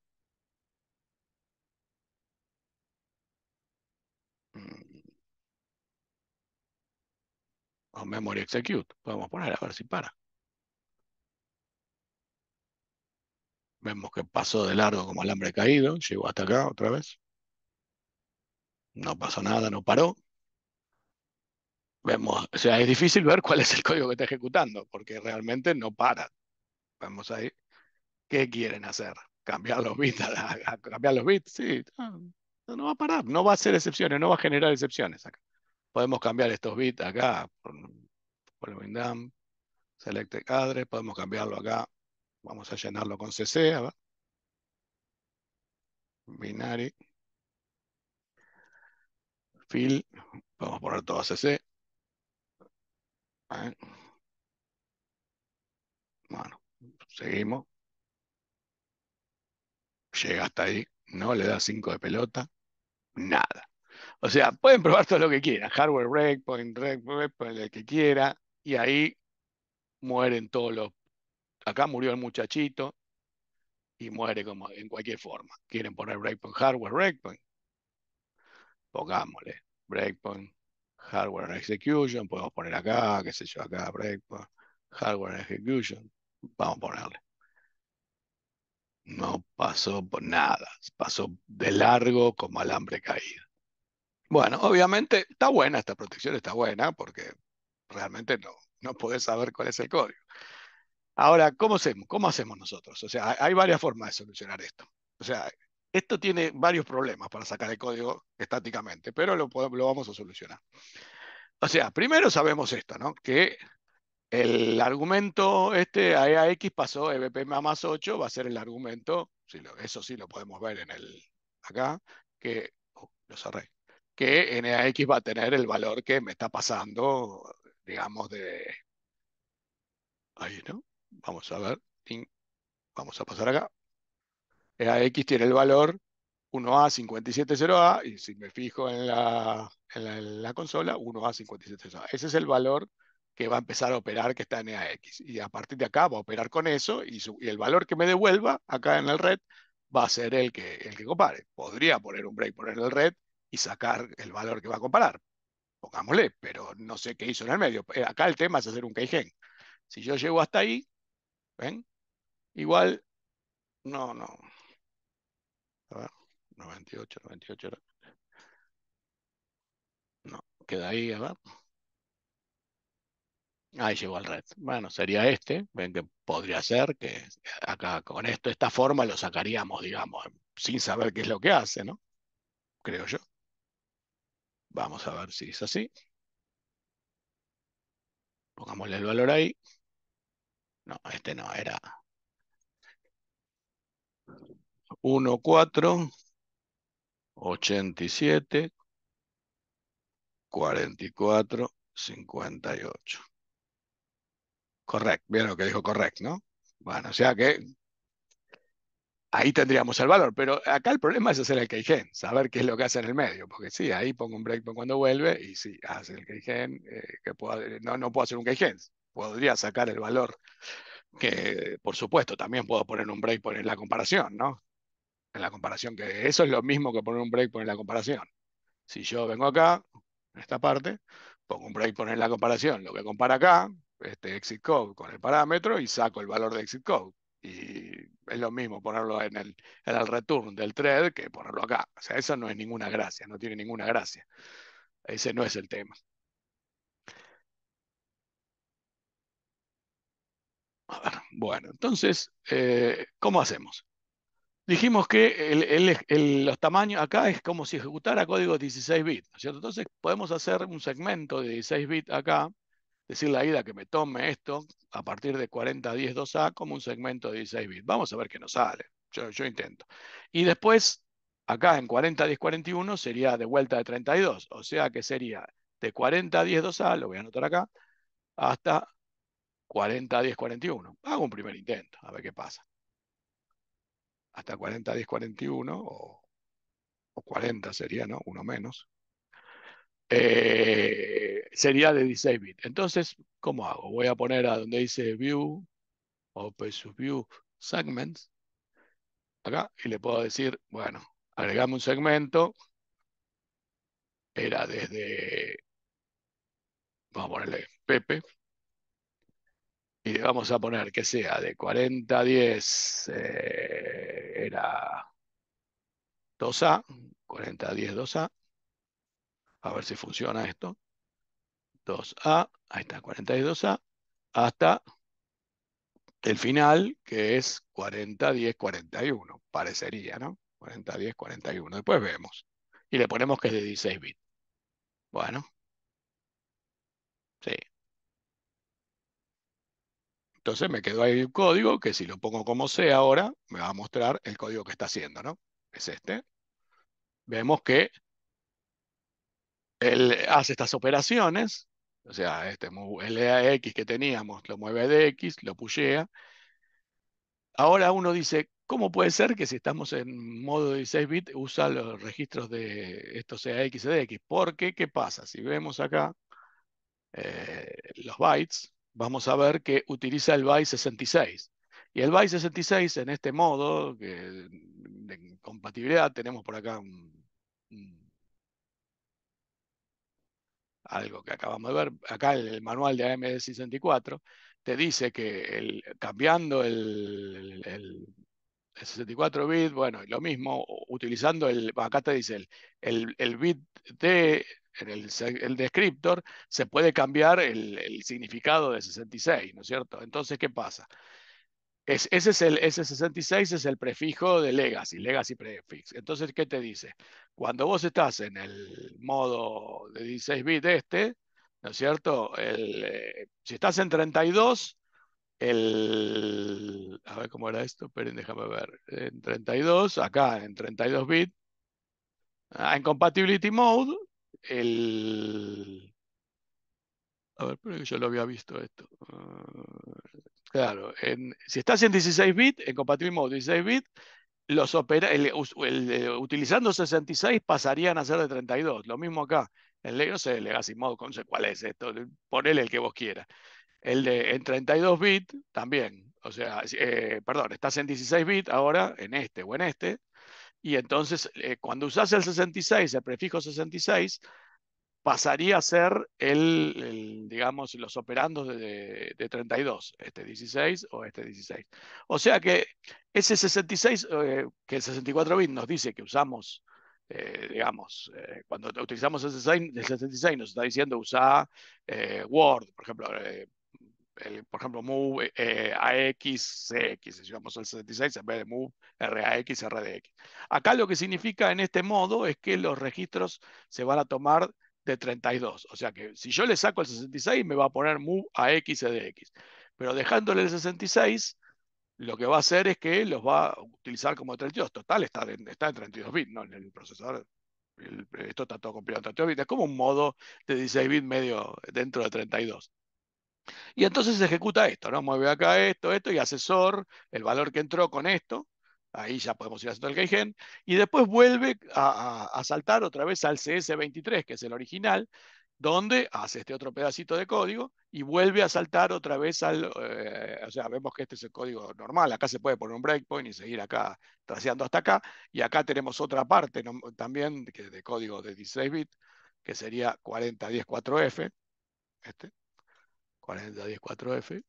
Mm. O memory execute, podemos poner a ver si para. Vemos que pasó de largo como alambre caído, llegó hasta acá otra vez. No pasó nada, no paró. Vemos, o sea, es difícil ver cuál es el código que está ejecutando, porque realmente no para vamos a ¿qué quieren hacer? Cambiar los bits, *laughs* ah, cambiar los bits, sí, ah, no, va a parar, no va a hacer excepciones, no va a generar excepciones acá. Podemos cambiar estos bits acá por, por el select cadre, podemos cambiarlo acá, vamos a llenarlo con CC, binary, fill, vamos poner todo CC. Ah. Bueno, Seguimos. Llega hasta ahí, no le da 5 de pelota, nada. O sea, pueden probar todo lo que quieran, hardware breakpoint, breakpoint, el que quiera, y ahí mueren todos los... Acá murió el muchachito y muere como en cualquier forma. Quieren poner breakpoint, hardware breakpoint. Pongámosle breakpoint, hardware execution, podemos poner acá, qué sé yo, acá breakpoint, hardware execution vamos a ponerle. No pasó por nada, pasó de largo como alambre caído. Bueno, obviamente está buena esta protección, está buena porque realmente no, no podés saber cuál es el código. Ahora, ¿cómo hacemos? ¿Cómo hacemos nosotros? O sea, hay varias formas de solucionar esto. O sea, esto tiene varios problemas para sacar el código estáticamente, pero lo, lo vamos a solucionar. O sea, primero sabemos esto, ¿no? Que el argumento este e x pasó ebp más 8, va a ser el argumento, eso sí lo podemos ver en el acá, que oh, lo cerré, que NAX e va a tener el valor que me está pasando, digamos, de... Ahí, ¿no? Vamos a ver. Vamos a pasar acá. EAX tiene el valor 1A570A y si me fijo en en la, en la consola, 1A570A. Ese es el valor que va a empezar a operar que está en EAX. Y a partir de acá va a operar con eso y, el valor que me devuelva acá en el red va a ser el que, el que compare. Podría poner un break, poner el red y sacar el valor que va a comparar. Pongámosle, pero no sé qué hizo en el medio. Eh, acá el tema es hacer un keygen. Si yo llego hasta ahí, ¿ven? Igual, no, no. A ver, 98, 98 No, queda ahí, ¿verdad? Ahí llegó al red. Bueno, sería este. Ven que podría ser que acá con esto, esta forma lo sacaríamos, digamos, sin saber qué es lo que hace, ¿no? Creo yo. Vamos a ver si es así. Pongámosle el valor ahí. No, este no, era 1, 4, 87, 44, 58. Correct, bien lo que dijo correcto ¿no? Bueno, o sea que ahí tendríamos el valor, pero acá el problema es hacer el keygen, saber qué es lo que hace en el medio, porque sí, ahí pongo un breakpoint cuando vuelve y sí, hace el keygen, eh, que no, no puedo hacer un keygen, podría sacar el valor que, por supuesto, también puedo poner un breakpoint en la comparación, ¿no? En la comparación, que eso es lo mismo que poner un breakpoint en la comparación. Si yo vengo acá, en esta parte, pongo un breakpoint en la comparación, lo que compara acá, este exit code con el parámetro y saco el valor de exit code. Y es lo mismo ponerlo en el, return del thread que ponerlo acá. O sea, eso no es ninguna gracia, no tiene ninguna gracia. Ese no es el tema. bueno, entonces, eh, ¿cómo hacemos? Dijimos que el, los tamaños acá es como si ejecutara código 16 bits, ¿no cierto? Entonces podemos hacer un segmento de 16 bits acá, decir la Ida que me tome esto a partir de 40, 10, 2A como un segmento de 16 bits. Vamos a ver qué nos sale. Yo, intento. Y después, acá en 40, 10, 41 sería de vuelta de 32. O sea que sería de 40, 10, 2A, lo voy a anotar acá, hasta 40, 10, 41. Hago un primer intento, a ver qué pasa. Hasta 40, 10, 41 o, o 40 sería, ¿no? Uno menos. Eh, sería de 16 bits. Entonces, ¿cómo hago? Voy a poner a donde dice View, Open View Segments, acá, y le puedo decir, bueno, agregame un segmento, era desde, vamos a ponerle Pepe, y le vamos a poner que sea de 40 10, eh, era 2A, 40 10, 2A, a ver si funciona esto, 2A, ahí está, 42A, hasta el final, que es 40, 10, 41, parecería, ¿no? 40, 10, 41, después vemos. Y le ponemos que es de 16 bits. Bueno. Sí. Entonces me quedó ahí el código que si lo pongo como sea ahora, me va a mostrar el código que está haciendo, ¿no? Es este. Vemos que él hace estas operaciones, o sea, este EAX e que teníamos lo mueve de X, lo pullea. Ahora uno dice, ¿cómo puede ser que si estamos en modo 16 bit usa los registros de estos EAX y DX? Porque, ¿qué pasa? Si vemos acá eh, los bytes, vamos a ver que utiliza el byte 66. Y el byte 66 en este modo de compatibilidad, tenemos por acá un algo que acabamos de ver, acá en el manual de amd 64 te dice que cambiando el, 64 bit, bueno, lo mismo, utilizando el, acá te dice el, bit de el, descriptor, se puede cambiar el, significado de 66, ¿no es cierto? Entonces, ¿qué pasa? ese es el S66, es el prefijo de legacy, legacy prefix. Entonces, ¿qué te dice? Cuando vos estás en el modo de 16 bits este, ¿no es cierto? El, eh, si estás en 32, el... A ver cómo era esto, pero déjame ver. En 32, acá en 32 bit ah, en compatibility mode, el... A ver, pero yo lo había visto esto. Ah, Claro, en, si estás en 16 bits, en compatible modo 16 bits, los opera, eh, utilizando 66 pasarían a ser de 32. Lo mismo acá. El, no sé, Legacy Mode, no sé cuál es esto, ponele el que vos quieras. El de en 32 bits también. O sea, eh, perdón, estás en 16 bits ahora, en este o en este. Y entonces, eh, cuando usás el 66, el prefijo 66, pasaría a ser el, digamos, los operandos de, 32, este 16 o este 16. O sea que ese 66, eh, que el 64 bit nos dice que usamos, eh, digamos, eh, cuando utilizamos el 66, 66 nos está diciendo usar Word, por ejemplo, por ejemplo, move eh, si digamos el 66 en vez de move RAX, RDX. Acá lo que significa en este modo es que los registros se van a tomar de 32. O sea que si yo le saco el 66 me va a poner mu a x de x. Pero dejándole el 66, lo que va a hacer es que los va a utilizar como 32. Total, está, en, 32 bits, ¿no? En el procesador. esto está todo compilado en 32 bits. Es como un modo de 16 bits medio dentro de 32. Y entonces se ejecuta esto, Mueve acá esto, esto y asesor el valor que entró con esto Ahí ya podemos ir haciendo el Keigen. Y después vuelve a, saltar otra vez al CS23, que es el original, donde hace este otro pedacito de código y vuelve a saltar otra vez al... Eh, o sea, vemos que este es el código normal, acá se puede poner un breakpoint y seguir acá traceando hasta acá, y acá tenemos otra parte también de, de, código de 16 bits, que sería 4010.4f, este, 4010.4f,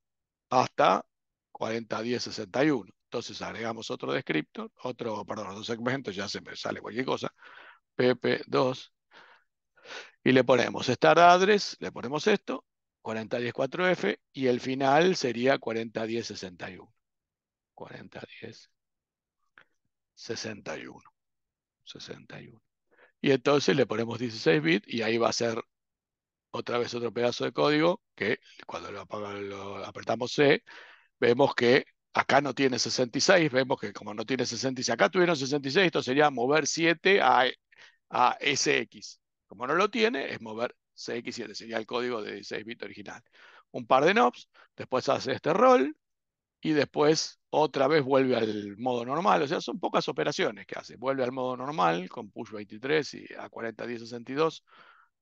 hasta 4010.61. Entonces agregamos otro descriptor, otro, perdón, otro segmento, ya se me sale cualquier cosa, pp2, y le ponemos star address, le ponemos esto, 4010.4f, y el final sería 4010.61. 4010, 61. 61. Y entonces le ponemos 16 bits y ahí va a ser otra vez otro pedazo de código que cuando lo apretamos C, vemos que Acá no tiene 66, vemos que como no tiene 66, acá tuvieron 66, esto sería mover 7 a, SX. Como no lo tiene, es mover CX7, sería el código de 6 bits original. Un par de knobs, después hace este roll y después otra vez vuelve al modo normal. O sea, son pocas operaciones que hace. Vuelve al modo normal con push 23 y a 40, 10, 62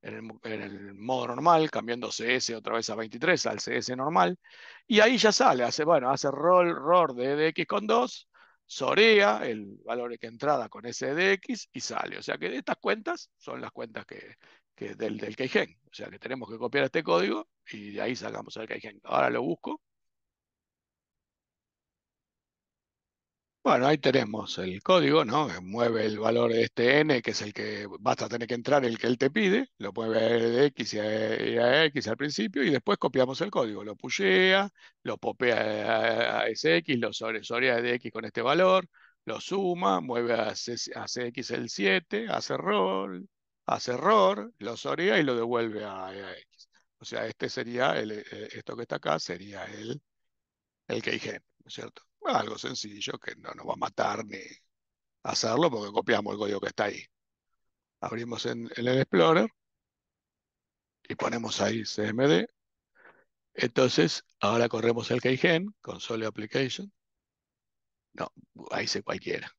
en el, modo normal, cambiando CS otra vez a 23, al CS normal, y ahí ya sale, hace, bueno, hace roll, roll de DX con 2, sorea el valor de entrada con sdx y sale. O sea que estas cuentas son las cuentas que, del, del Keygen. O sea que tenemos que copiar este código y de ahí sacamos el Keygen. Ahora lo busco Bueno, ahí tenemos el código, ¿no? Mueve el valor de este n, que es el que vas a tener que entrar, el que él te pide, lo mueve de x y a, x al principio, y después copiamos el código, lo puyea, lo popea a, x, lo sobresorea de x con este valor, lo suma, mueve a, cx el 7, hace error, hace error, lo sorea y lo devuelve a, x. O sea, este sería, el, eh, esto que está acá sería el, el que ¿no es cierto? Algo sencillo que no nos va a matar ni hacerlo porque copiamos el código que está ahí. Abrimos en, el Explorer y ponemos ahí CMD. Entonces, ahora corremos el Keygen, Console Application. No, ahí se cualquiera.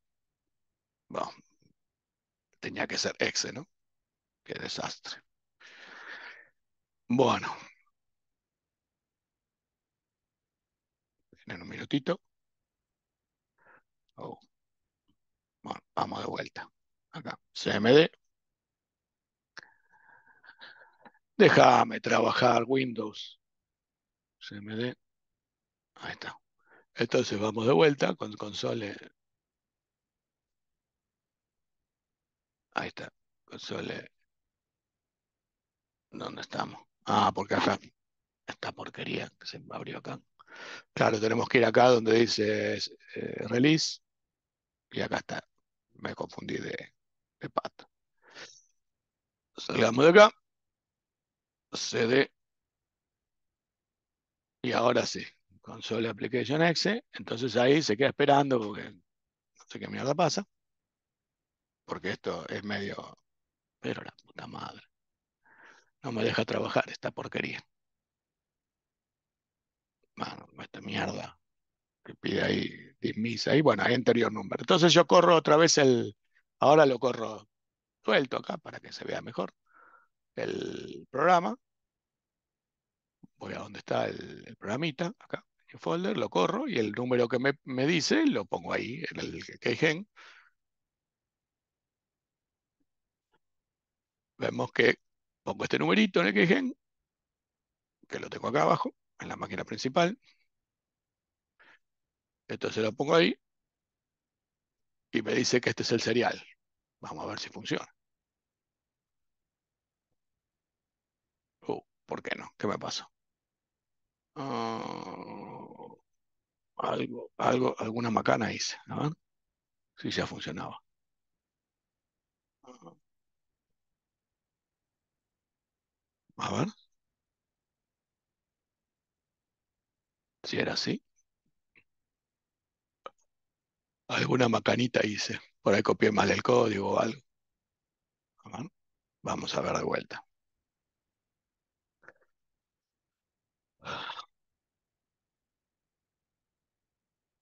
Bueno, tenía que ser exe, ¿no? Qué desastre. Bueno. En un minutito. Oh. vamos de vuelta. Acá, CMD. Déjame trabajar Windows. CMD. Ahí está. Entonces vamos de vuelta con console. Ahí está. Console. ¿Dónde estamos? Ah, porque acá. Esta porquería que se abrió acá. Claro, tenemos que ir acá donde dice eh, release. Y acá está. Me confundí de, de pato. Salgamos de acá. CD. Y ahora sí. Console Application Exe. Entonces ahí se queda esperando porque no sé qué mierda pasa. Porque esto es medio... Pero la puta madre. No me deja trabajar esta porquería. Bueno, esta mierda que pide ahí misa. Y bueno, hay anterior número. Entonces yo corro otra vez el, ahora lo corro suelto acá para que se vea mejor el programa. Voy a donde está el, programita, acá, en folder, lo corro y el número que me, me dice lo pongo ahí, en el KeyGen. Vemos que pongo este numerito en el KeyGen, que lo tengo acá abajo, en la máquina principal. Entonces lo pongo ahí y me dice que este es el serial. Vamos a ver si funciona. Uh, ¿Por qué no? ¿Qué me pasó? Ah, algo, algo, alguna macana hice. A ver si ya funcionaba. A ver. Si era así alguna macanita hice. Por ahí copié mal el código o algo. Vamos a ver de vuelta.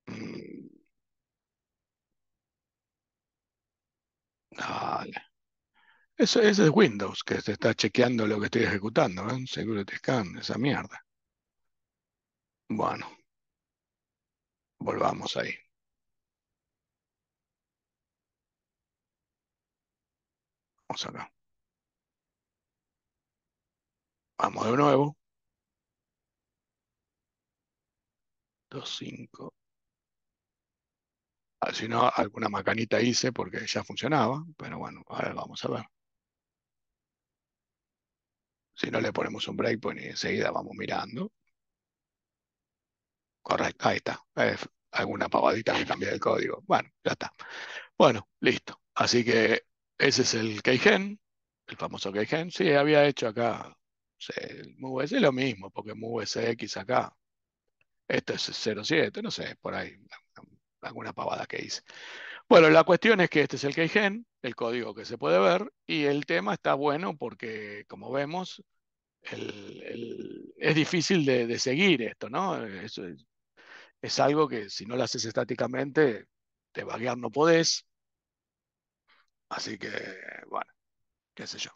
Mm. Dale. Eso, es Windows, que se está chequeando lo que estoy ejecutando, ¿eh? seguro Security Scan, esa mierda. Bueno, volvamos ahí. Vamos acá. Vamos de nuevo. 25 ah, si no, alguna macanita hice porque ya funcionaba, pero bueno, ahora vamos a ver. Si no le ponemos un breakpoint y enseguida vamos mirando. Correcto, ahí está. alguna pavadita que cambié el código. Bueno, ya está. Bueno, listo. Así que ese es el Keygen, el famoso Keygen. Sí, había hecho acá. el MUVS, es lo mismo, porque MUVSX acá. Este es 07, no sé, por ahí. Alguna pavada que hice. Bueno, la cuestión es que este es el Keygen, el código que se puede ver, y el tema está bueno porque, como vemos, es difícil de, seguir esto, ¿no? Es, algo que si no lo haces estáticamente, te vaguear no podés. Así que, bueno, qué sé yo.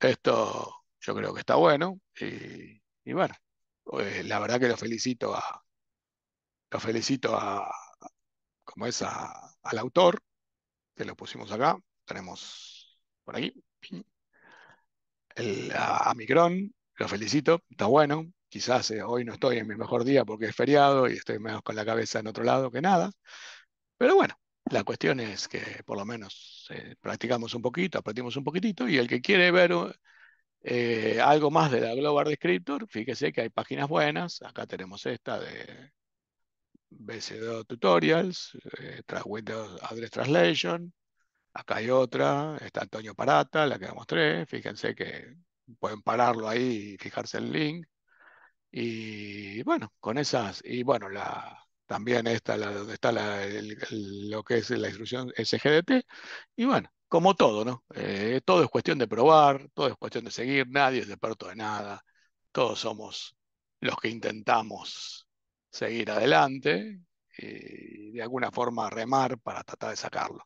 Esto yo creo que está bueno y, bueno, eh, la verdad que lo felicito a, lo felicito a, como es, al autor, que lo pusimos acá, tenemos por aquí, el, a, lo felicito, está bueno, quizás eh, hoy no estoy en mi mejor día porque es feriado y estoy menos con la cabeza en otro lado que nada, pero bueno, la cuestión es que por lo menos eh, practicamos un poquito, aprendimos un poquitito, y el que quiere ver eh, algo más de la Global Descriptor, fíjese que hay páginas buenas. Acá tenemos esta de bc2 Tutorials, eh, Windows Address Translation. Acá hay otra, está Antonio Parata, la que mostré. Fíjense que pueden pararlo ahí y fijarse el link. Y bueno, con esas, y bueno, la, también está, la, está lo que es la instrucción SGDT, y bueno, como todo, ¿no? Eh, todo es cuestión de probar, todo es cuestión de seguir, nadie es experto de nada, todos somos los que intentamos seguir adelante y de alguna forma remar para tratar de sacarlo.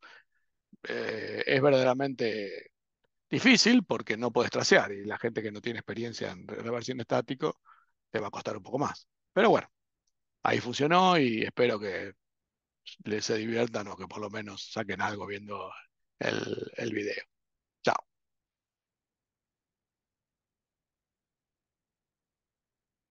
Eh, es verdaderamente difícil porque no puedes trasear y la gente que no tiene experiencia en reversión estático te va a costar un poco más. Pero bueno, ahí funcionó y espero que les se diviertan o que por lo menos saquen algo viendo el, el video.